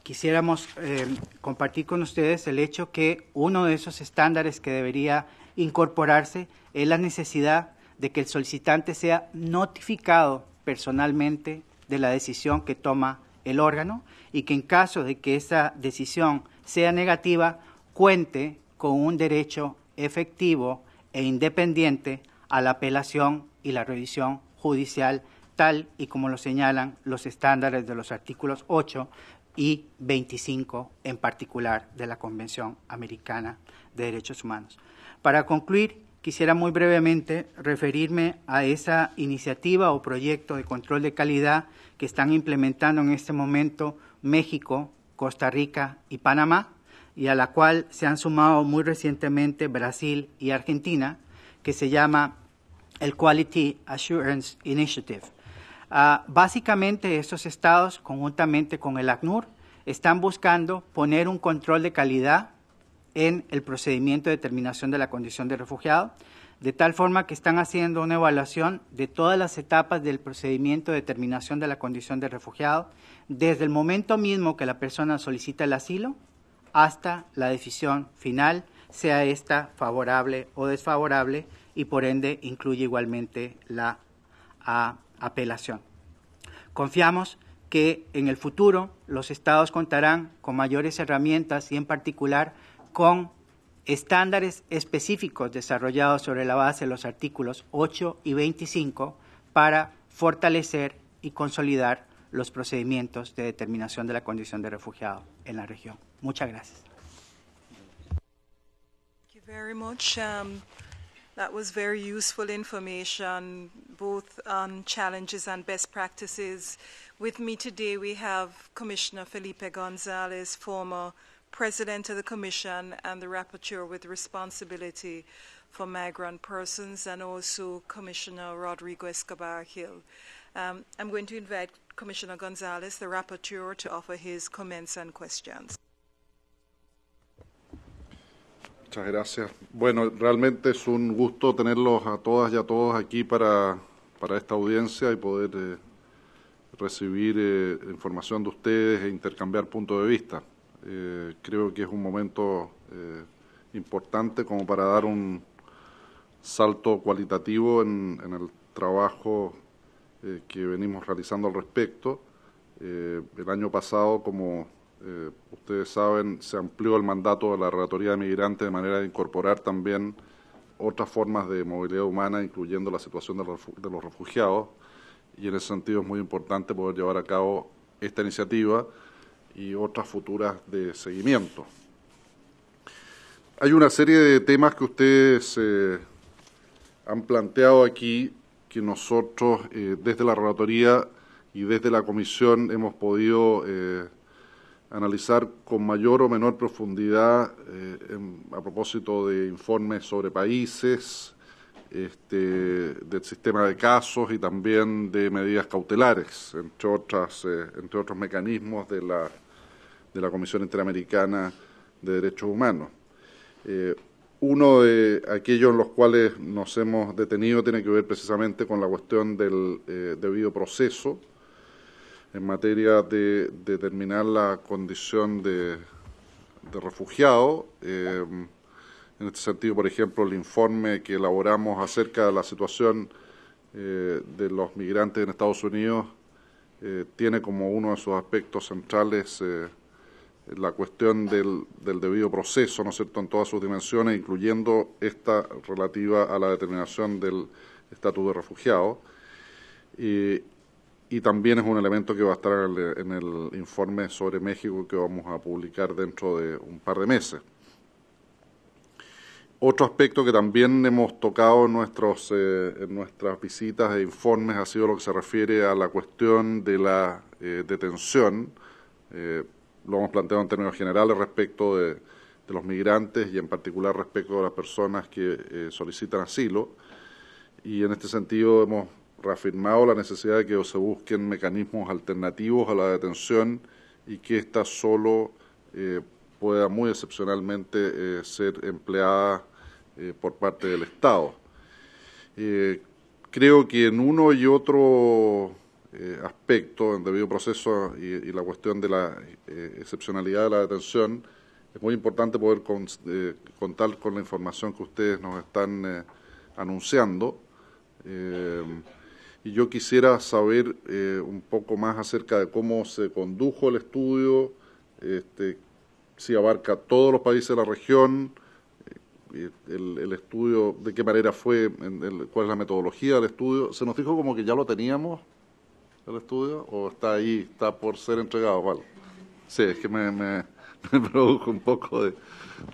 quisiéramos eh, compartir con ustedes el hecho que uno de esos estándares que debería incorporarse es la necesidad de que el solicitante sea notificado personalmente de la decisión que toma el órgano y que en caso de que esa decisión sea negativa, cuente con un derecho efectivo e independiente a la apelación y la revisión judicial, tal y como lo señalan los estándares de los artículos 8 y 25 en particular de la Convención Americana de Derechos Humanos. Para concluir, quisiera muy brevemente referirme a esa iniciativa o proyecto de control de calidad que están implementando en este momento México, Costa Rica y Panamá, y a la cual se han sumado muy recientemente Brasil y Argentina, que se llama el Quality Assurance Initiative. Ah, básicamente, estos estados, conjuntamente con el ACNUR, están buscando poner un control de calidad en el procedimiento de determinación de la condición de refugiado, de tal forma que están haciendo una evaluación de todas las etapas del procedimiento de determinación de la condición de refugiado, desde el momento mismo que la persona solicita el asilo hasta la decisión final, sea esta favorable o desfavorable, y por ende incluye igualmente la apelación. Confiamos que en el futuro los estados contarán con mayores herramientas y en particular con estándares específicos desarrollados sobre la base de los artículos 8 y 25 para fortalecer y consolidar los procedimientos de determinación de la condición de refugiado en la región. Muchas gracias. Thank you very much. Um, that was very useful information, both on um, challenges and best practices. With me today, we have Commissioner Felipe former president of the commission and the rapporteur with responsibility for migrant persons and also Commissioner Rodrigo Escobar Hill. Um, I'm going to invite Commissioner Gonzalez, the rapporteur, to offer his comments and questions. Muchas gracias. Bueno, realmente es un gusto tenerlos a todas y a todos aquí para, para esta audiencia y poder eh, recibir eh, información de ustedes e intercambiar puntos de vista. Eh, creo que es un momento eh, importante como para dar un salto cualitativo en, el trabajo eh, que venimos realizando al respecto. el año pasado, como ustedes saben, se amplió el mandato de la Relatoría de Migrantes de manera de incorporar también otras formas de movilidad humana, incluyendo la situación de los refugiados, y en ese sentido es muy importante poder llevar a cabo esta iniciativa y otras futuras de seguimiento. Hay una serie de temas que ustedes eh, han planteado aquí que nosotros eh, desde la Relatoría y desde la Comisión hemos podido eh, analizar con mayor o menor profundidad a propósito de informes sobre países, este, del sistema de casos y también de medidas cautelares, entre, otras, entre otros mecanismos de la de la Comisión Interamericana de Derechos Humanos. Eh, uno de aquellos en los cuales nos hemos detenido tiene que ver precisamente con la cuestión del eh, debido proceso en materia de, determinar la condición de, refugiado. Eh, en este sentido, por ejemplo, el informe que elaboramos acerca de la situación de los migrantes en Estados Unidos tiene como uno de sus aspectos centrales la cuestión del, del, debido proceso, ¿no es cierto?, en todas sus dimensiones, incluyendo esta relativa a la determinación del estatus de refugiado. y también es un elemento que va a estar en el, informe sobre México que vamos a publicar dentro de un par de meses. Otro aspecto que también hemos tocado en, nuestros, eh, en nuestras visitas e informes ha sido lo que se refiere a la cuestión de la eh, detención eh, lo hemos planteado en términos generales respecto de, los migrantes y en particular respecto de las personas que eh, solicitan asilo. Y en este sentido hemos reafirmado la necesidad de que se busquen mecanismos alternativos a la detención y que ésta solo eh, pueda muy excepcionalmente eh, ser empleada por parte del Estado. creo que en uno y otro eh, aspecto, en debido proceso y, la cuestión de la eh, excepcionalidad de la detención, es muy importante poder eh, contar con la información que ustedes nos están eh, anunciando. y yo quisiera saber un poco más acerca de cómo se condujo el estudio, este, si abarca todos los países de la región, el, estudio, de qué manera fue, el, cuál es la metodología del estudio. Se nos dijo como que ya lo teníamos, el estudio o está ahí, está por ser entregado? Vale. Sí, es que me, me, produjo un poco de,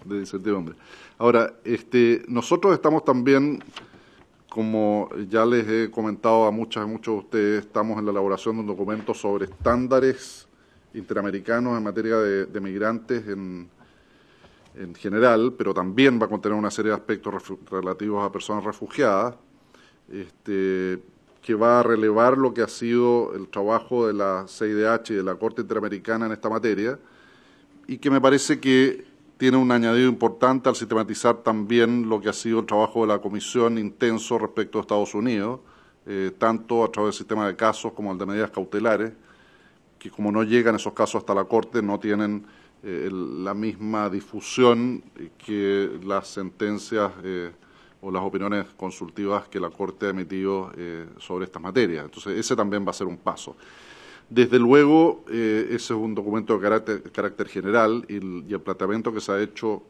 de, incertidumbre. Ahora, este, nosotros estamos también, como ya les he comentado a muchas muchos de ustedes, estamos en la elaboración de un documento sobre estándares interamericanos en materia de, migrantes en, en general, pero también va a contener una serie de aspectos relativos a personas refugiadas. Este, que va a relevar lo que ha sido el trabajo de la CIDH y de la Corte Interamericana en esta materia y que me parece que tiene un añadido importante al sistematizar también lo que ha sido el trabajo de la Comisión intenso respecto a Estados Unidos, eh, tanto a través del sistema de casos como el de medidas cautelares, que como no llegan esos casos hasta la Corte no tienen eh, la misma difusión que las sentencias eh, o las opiniones consultivas que la Corte ha emitido eh, sobre estas materias. Entonces, ese también va a ser un paso. Desde luego, eh, ese es un documento de carácter, general y el, planteamiento que se ha hecho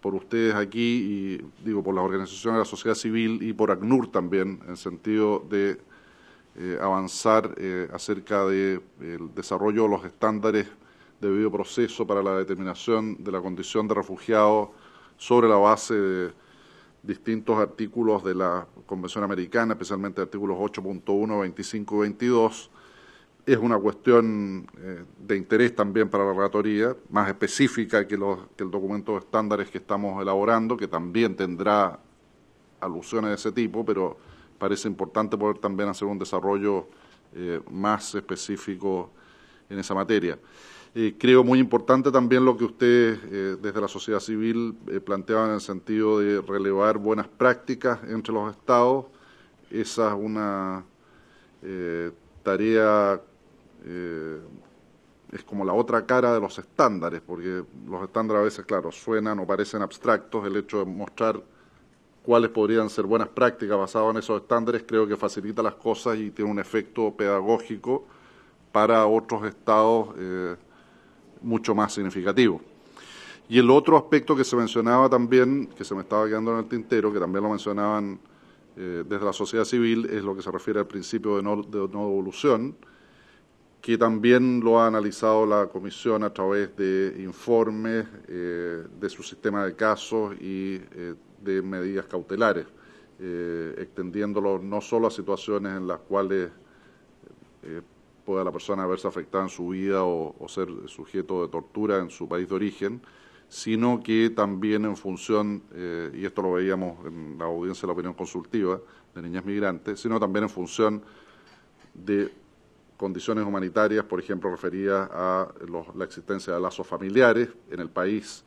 por ustedes aquí y, digo, por las organizaciones de la sociedad civil y por ACNUR también, en sentido de eh, avanzar acerca del desarrollo de los estándares de debido proceso para la determinación de la condición de refugiado sobre la base de distintos artículos de la Convención Americana, especialmente artículos 8.1, 25 y 22. Es una cuestión eh, de interés también para la relatoría, más específica que, los, que el documento de estándares que estamos elaborando, que también tendrá alusiones de ese tipo, pero parece importante poder también hacer un desarrollo eh, más específico en esa materia creo muy importante también lo que ustedes eh, desde la sociedad civil eh, planteaban en el sentido de relevar buenas prácticas entre los estados. Esa es una eh, tarea, es como la otra cara de los estándares, porque los estándares a veces, claro, suenan o parecen abstractos. El hecho de mostrar cuáles podrían ser buenas prácticas basadas en esos estándares creo que facilita las cosas y tiene un efecto pedagógico para otros estados mucho más significativo. Y el otro aspecto que se mencionaba también, que se me estaba quedando en el tintero, que también lo mencionaban eh, desde la sociedad civil, es lo que se refiere al principio de no, devolución, que también lo ha analizado la Comisión a través de informes eh, de su sistema de casos y eh, de medidas cautelares, extendiéndolo no solo a situaciones en las cuales de la persona haberse afectada en su vida o, ser sujeto de tortura en su país de origen, sino que también en función, eh, y esto lo veíamos en la audiencia de la opinión consultiva de niñas migrantes, sino también en función de condiciones humanitarias, por ejemplo, referidas a la existencia de lazos familiares en el país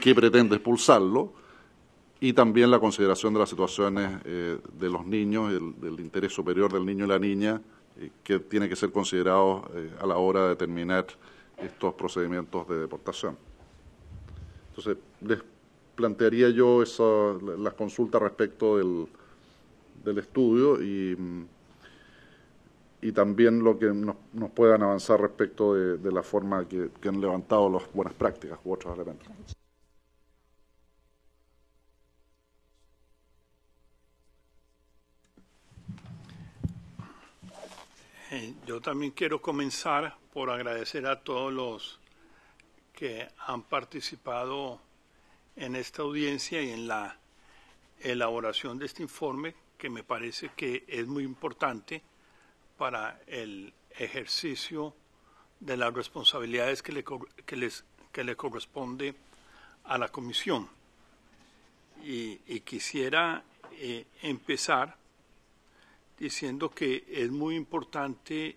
que pretende expulsarlo, y también la consideración de las situaciones eh, de los niños, del interés superior del niño y la niña que tiene que ser considerado eh, a la hora de terminar estos procedimientos de deportación. Entonces, les plantearía yo las consultas respecto del, del estudio y, también lo que nos, puedan avanzar respecto de, la forma que, han levantado las buenas prácticas u otros elementos. Eh, yo también quiero comenzar por agradecer a todos los que han participado en esta audiencia y en la elaboración de este informe, que me parece que es muy importante para el ejercicio de las responsabilidades que le, corresponde a la Comisión. Y, quisiera eh, empezar diciendo que es muy importante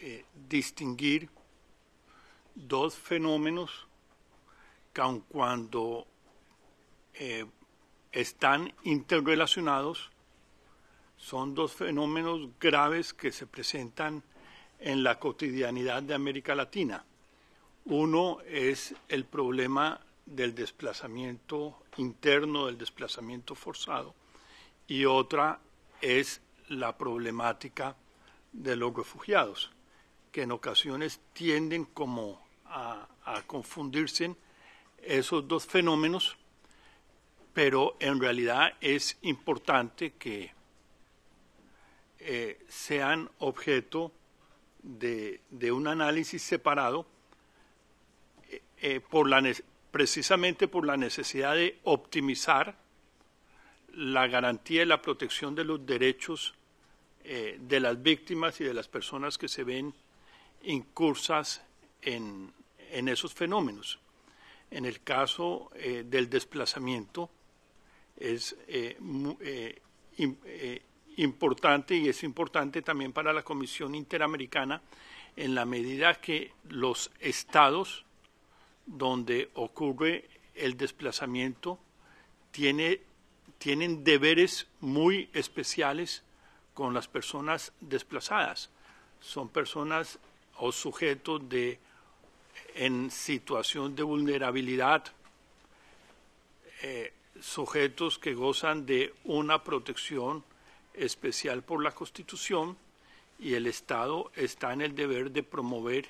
eh, distinguir dos fenómenos que aun cuando eh, están interrelacionados, son dos fenómenos graves que se presentan en la cotidianidad de América Latina. Uno es el problema del desplazamiento interno, del desplazamiento forzado, y otra es la problemática de los refugiados, que en ocasiones tienden como a, confundirse esos dos fenómenos, pero en realidad es importante que eh, sean objeto de, un análisis separado eh, eh, precisamente por la necesidad de optimizar la garantía y la protección de los derechos eh, de las víctimas y de las personas que se ven incursas en, en esos fenómenos. En el caso eh, del desplazamiento es eh, importante y es importante también para la Comisión Interamericana en la medida que los estados donde ocurre el desplazamiento tienen deberes muy especiales con las personas desplazadas. Son personas o sujetos de, en situación de vulnerabilidad, eh, sujetos que gozan de una protección especial por la Constitución y el Estado está en el deber de promover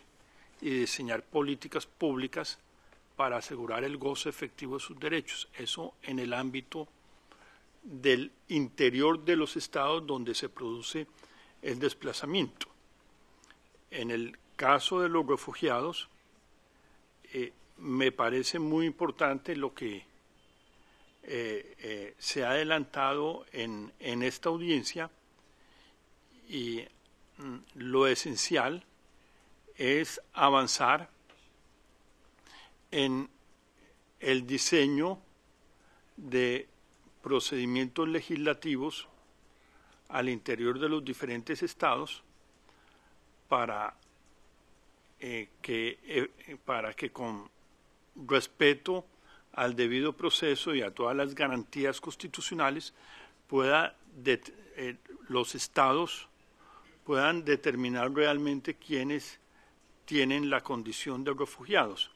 y diseñar políticas públicas para asegurar el gozo efectivo de sus derechos. Eso en el ámbito del interior de los estados donde se produce el desplazamiento. En el caso de los refugiados, eh, me parece muy importante lo que eh, eh, se ha adelantado en, esta audiencia y mm, lo esencial es avanzar en el diseño de procedimientos legislativos al interior de los diferentes estados para eh, que eh, para que con respeto al debido proceso y a todas las garantías constitucionales pueda eh, los estados puedan determinar realmente quiénes tienen la condición de refugiados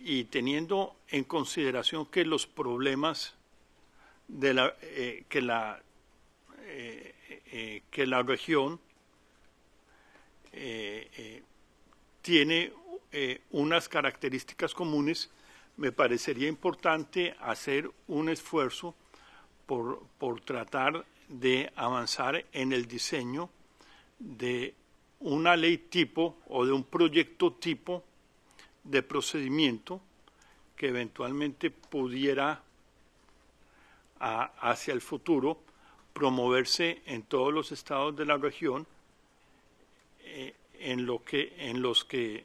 y teniendo en consideración que los problemas de la, eh, que, la, eh, eh, que la región tiene unas características comunes, me parecería importante hacer un esfuerzo por tratar de avanzar en el diseño de una ley tipo o de un proyecto tipo de procedimiento que eventualmente pudiera hacia el futuro, promoverse en todos los estados de la región eh, en, lo que, en los que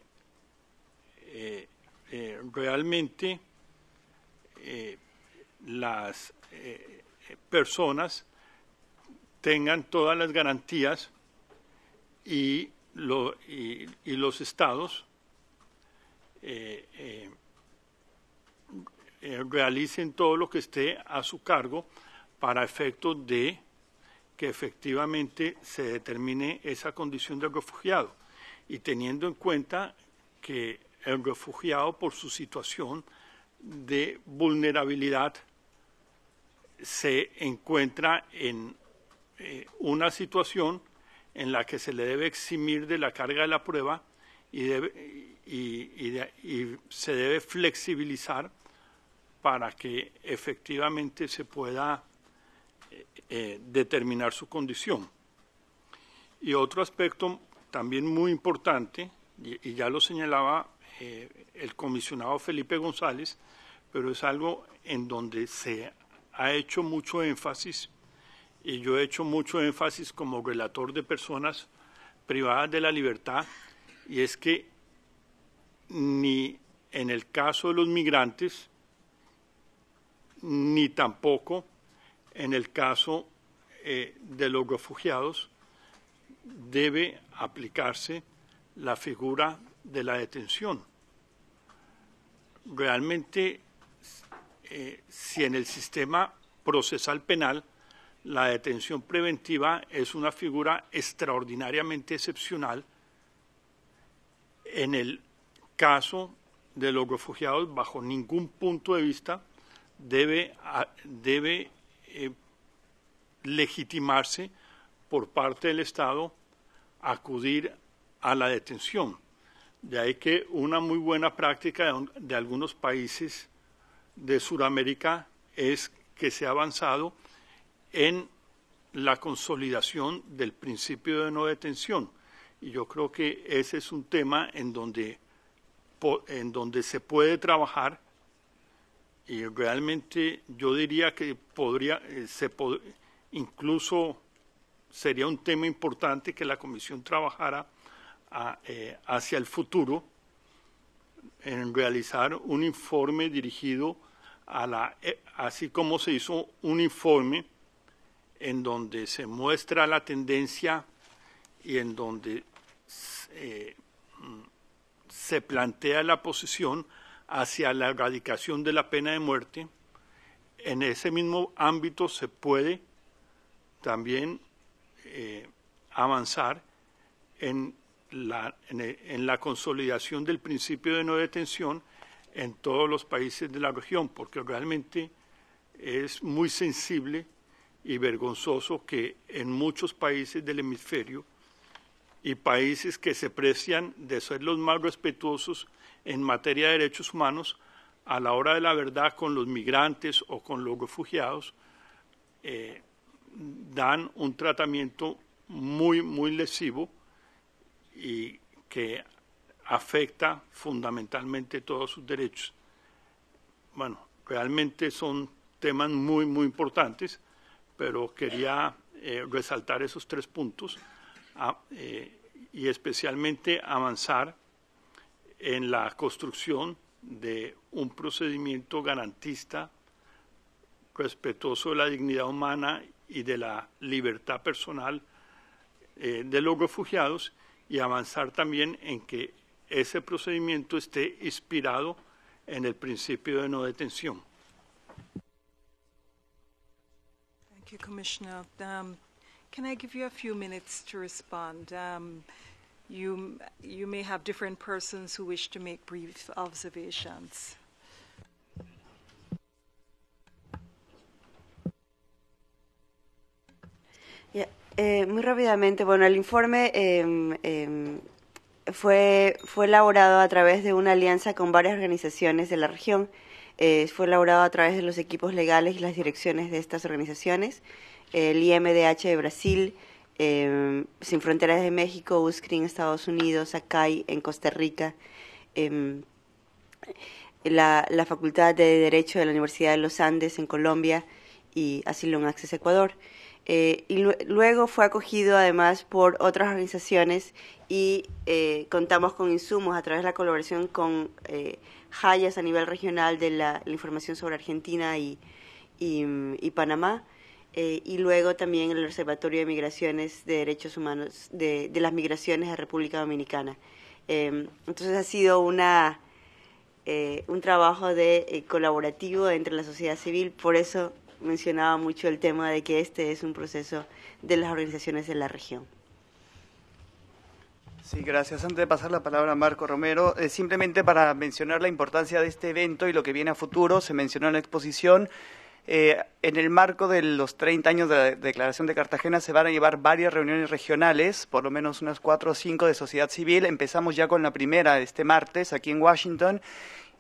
eh, eh, realmente las personas tengan todas las garantías y, lo, los estados eh, realicen todo lo que esté a su cargo para efecto de que efectivamente se determine esa condición del refugiado y teniendo en cuenta que el refugiado por su situación de vulnerabilidad se encuentra en eh, una situación en la que se le debe eximir de la carga de la prueba y se debe flexibilizar para que efectivamente se pueda eh, eh, determinar su condición. Y otro aspecto también muy importante, y, ya lo señalaba eh, el comisionado Felipe González, pero es algo en donde se ha hecho mucho énfasis, y yo he hecho mucho énfasis como relator de personas privadas de la libertad, y es que ni en el caso de los migrantes, ni tampoco en el caso eh, de los refugiados debe aplicarse la figura de la detención. Realmente, eh, si en el sistema procesal penal la detención preventiva es una figura extraordinariamente excepcional, en el caso de los refugiados, bajo ningún punto de vista, debe, eh, legitimarse por parte del Estado acudir a la detención. De ahí que una muy buena práctica de, algunos países de Sudamérica es que se ha avanzado en la consolidación del principio de no detención. Y yo creo que ese es un tema en donde, en donde se puede trabajar y realmente yo diría que podría, eh, se incluso sería un tema importante que la Comisión trabajara eh, hacia el futuro en realizar un informe dirigido a la, eh, así como se hizo un informe en donde se muestra la tendencia y en donde mm, se plantea la posición hacia la erradicación de la pena de muerte, en ese mismo ámbito se puede también eh, avanzar en la, e, en la consolidación del principio de no detención en todos los países de la región, porque realmente es muy sensible y vergonzoso que en muchos países del hemisferio y países que se precian de ser los más respetuosos en materia de derechos humanos a la hora de la verdad con los migrantes o con los refugiados eh, dan un tratamiento muy, muy lesivo y que afecta fundamentalmente todos sus derechos. Bueno, realmente son temas muy, muy importantes, pero quería eh, resaltar esos tres puntos ah, eh, y especialmente avanzar en la construcción de un procedimiento garantista, respetuoso de la dignidad humana y de la libertad personal eh, de los refugiados y avanzar también en que ese procedimiento esté inspirado en el principio de no detención you, you may have different persons who wish to make brief observations. Eh, muy rápidamente, bueno, el informe em, em, fue, fue elaborado a través de una alianza con varias organizaciones de la región. Eh, fue elaborado a través de los equipos legales y las direcciones de estas organizaciones, el IMDH de Brasil, Em, sin Fronteras de México, USCRI en Estados Unidos, ACAI en Costa Rica, em, la, Facultad de Derecho de la Universidad de los Andes en Colombia y Asilo en Access Ecuador. Eh, y luego fue acogido además por otras organizaciones y eh, contamos con insumos a través de la colaboración con eh, Hayas a nivel regional de la, información sobre Argentina y Panamá. Eh, y luego también el Observatorio de Migraciones de Derechos Humanos, de, las Migraciones de República Dominicana. Em, entonces ha sido eh, un trabajo eh, colaborativo entre la sociedad civil, por eso mencionaba mucho el tema de que este es un proceso de las organizaciones de la región. Sí, gracias. Antes de pasar la palabra a Marco Romero, simplemente para mencionar la importancia de este evento y lo que viene a futuro, se mencionó en la exposición, eh, en el marco de los 30 años de la Declaración de Cartagena se van a llevar varias reuniones regionales, por lo menos unas cuatro o cinco de sociedad civil. Empezamos ya con la primera este martes aquí en Washington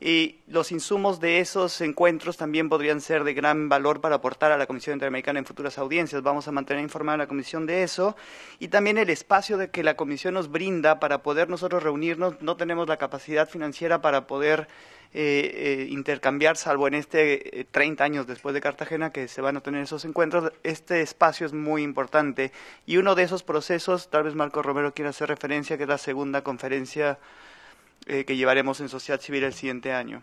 y los insumos de esos encuentros también podrían ser de gran valor para aportar a la Comisión Interamericana en futuras audiencias. Vamos a mantener informada a la Comisión de eso y también el espacio de que la Comisión nos brinda para poder nosotros reunirnos. No tenemos la capacidad financiera para poder eh, eh, intercambiar, salvo en este 30 eh, años después de Cartagena que se van a tener esos encuentros, este espacio es muy importante. Y uno de esos procesos, tal vez Marco Romero quiera hacer referencia, que es la segunda conferencia que llevaremos en sociedad civil el siguiente año.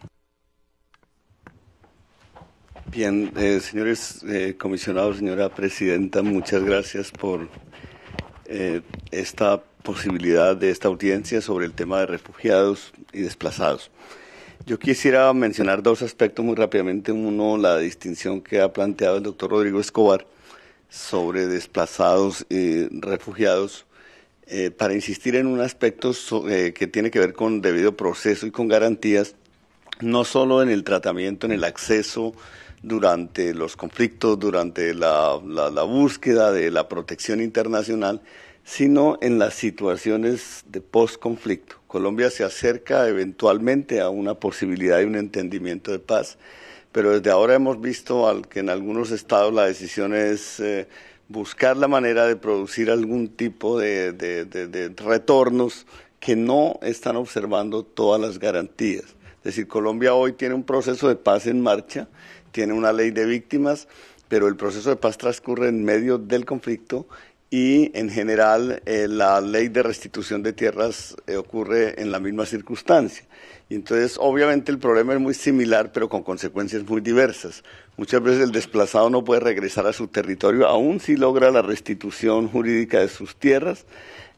Bien, señores comisionados, señora presidenta, muchas gracias por esta posibilidad de esta audiencia sobre el tema de refugiados y desplazados. Yo quisiera mencionar dos aspectos muy rápidamente. Uno, la distinción que ha planteado el doctor Rodrigo Escobar sobre desplazados y refugiados, eh, para insistir en un aspecto eh, que tiene que ver con debido proceso y con garantías, no solo en el tratamiento, en el acceso durante los conflictos, durante la búsqueda de la protección internacional, sino en las situaciones de post-conflicto. Colombia se acerca eventualmente a una posibilidad de un entendimiento de paz, pero desde ahora hemos visto al que en algunos estados la decisión es eh, buscar la manera de producir algún tipo de retornos que no están observando todas las garantías. Es decir, Colombia hoy tiene un proceso de paz en marcha, tiene una ley de víctimas, pero el proceso de paz transcurre en medio del conflicto y en general eh, la ley de restitución de tierras eh, ocurre en la misma circunstancia. Y entonces obviamente el problema es muy similar pero con consecuencias muy diversas. Muchas veces el desplazado no puede regresar a su territorio aun si logra la restitución jurídica de sus tierras.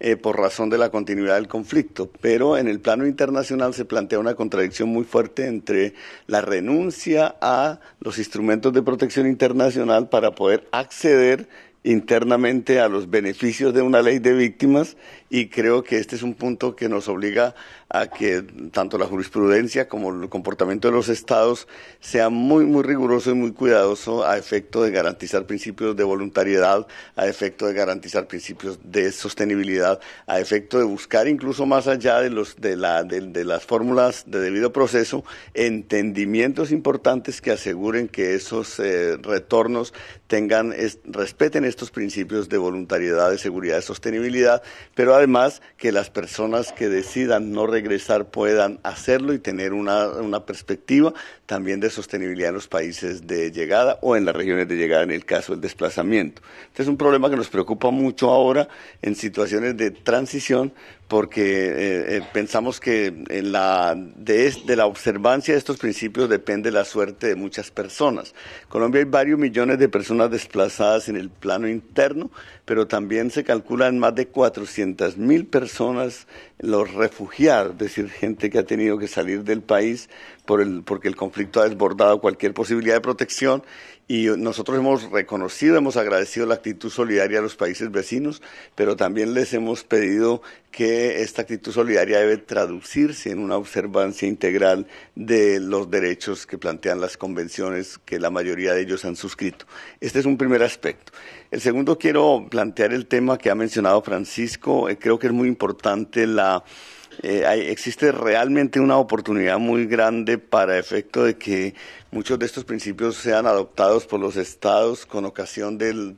Eh, por razón de la continuidad del conflicto. Pero en el plano internacional se plantea una contradicción muy fuerte entre la renuncia a los instrumentos de protección internacional para poder acceder internamente a los beneficios de una ley de víctimas y creo que este es un punto que nos obliga a que tanto la jurisprudencia como el comportamiento de los estados sea muy, muy riguroso y muy cuidadoso a efecto de garantizar principios de voluntariedad, a efecto de garantizar principios de sostenibilidad, a efecto de buscar incluso más allá de, los, de, la, de, las fórmulas de debido proceso, entendimientos importantes que aseguren que esos eh, retornos tengan, respeten estos principios de voluntariedad, de seguridad, de sostenibilidad, pero a Además, que las personas que decidan no regresar puedan hacerlo y tener una, una perspectiva también de sostenibilidad en los países de llegada o en las regiones de llegada en el caso del desplazamiento. Este es un problema que nos preocupa mucho ahora en situaciones de transición porque eh, eh, pensamos que en de, de, la observancia de estos principios depende la suerte de muchas personas. En Colombia hay varios millones de personas desplazadas en el plano interno, pero también se calculan más de 400 mil personas los refugiados, es decir, gente que ha tenido que salir del país por el, porque el conflicto ha desbordado cualquier posibilidad de protección y nosotros hemos reconocido, hemos agradecido la actitud solidaria de los países vecinos, pero también les hemos pedido que esta actitud solidaria debe traducirse en una observancia integral de los derechos que plantean las convenciones que la mayoría de ellos han suscrito. Este es un primer aspecto. El segundo quiero plantear el tema que ha mencionado Francisco. Eh, creo que es muy importante eh, existe realmente una oportunidad muy grande para efecto de que muchos de estos principios sean adoptados por los estados con ocasión del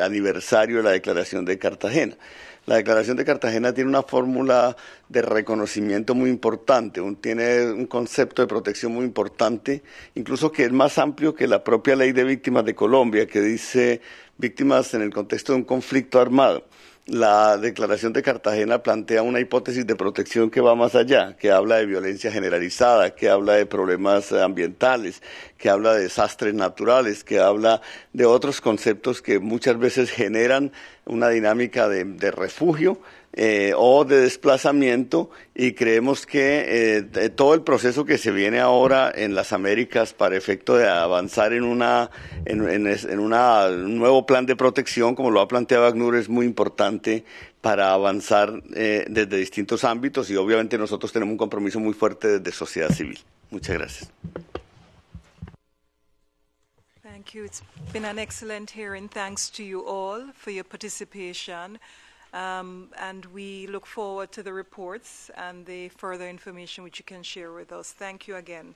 aniversario de la Declaración de Cartagena. La Declaración de Cartagena tiene una fórmula de reconocimiento muy importante, tiene un concepto de protección muy importante, incluso que es más amplio que la propia Ley de Víctimas de Colombia, que dice víctimas en el contexto de un conflicto armado la declaración de Cartagena plantea una hipótesis de protección que va más allá, que habla de violencia generalizada, que habla de problemas ambientales, que habla de desastres naturales, que habla de otros conceptos que muchas veces generan una dinámica de, refugio eh, o de desplazamiento y creemos que eh, todo el proceso que se viene ahora en las Américas para efecto de avanzar en, una, en, un nuevo plan de protección, como lo ha planteado Agnur es muy importante para avanzar eh, desde distintos ámbitos y obviamente nosotros tenemos un compromiso muy fuerte desde sociedad civil. Muchas gracias. Thank you. Um, and we look forward to the reports and the further information which you can share with us. Thank you again.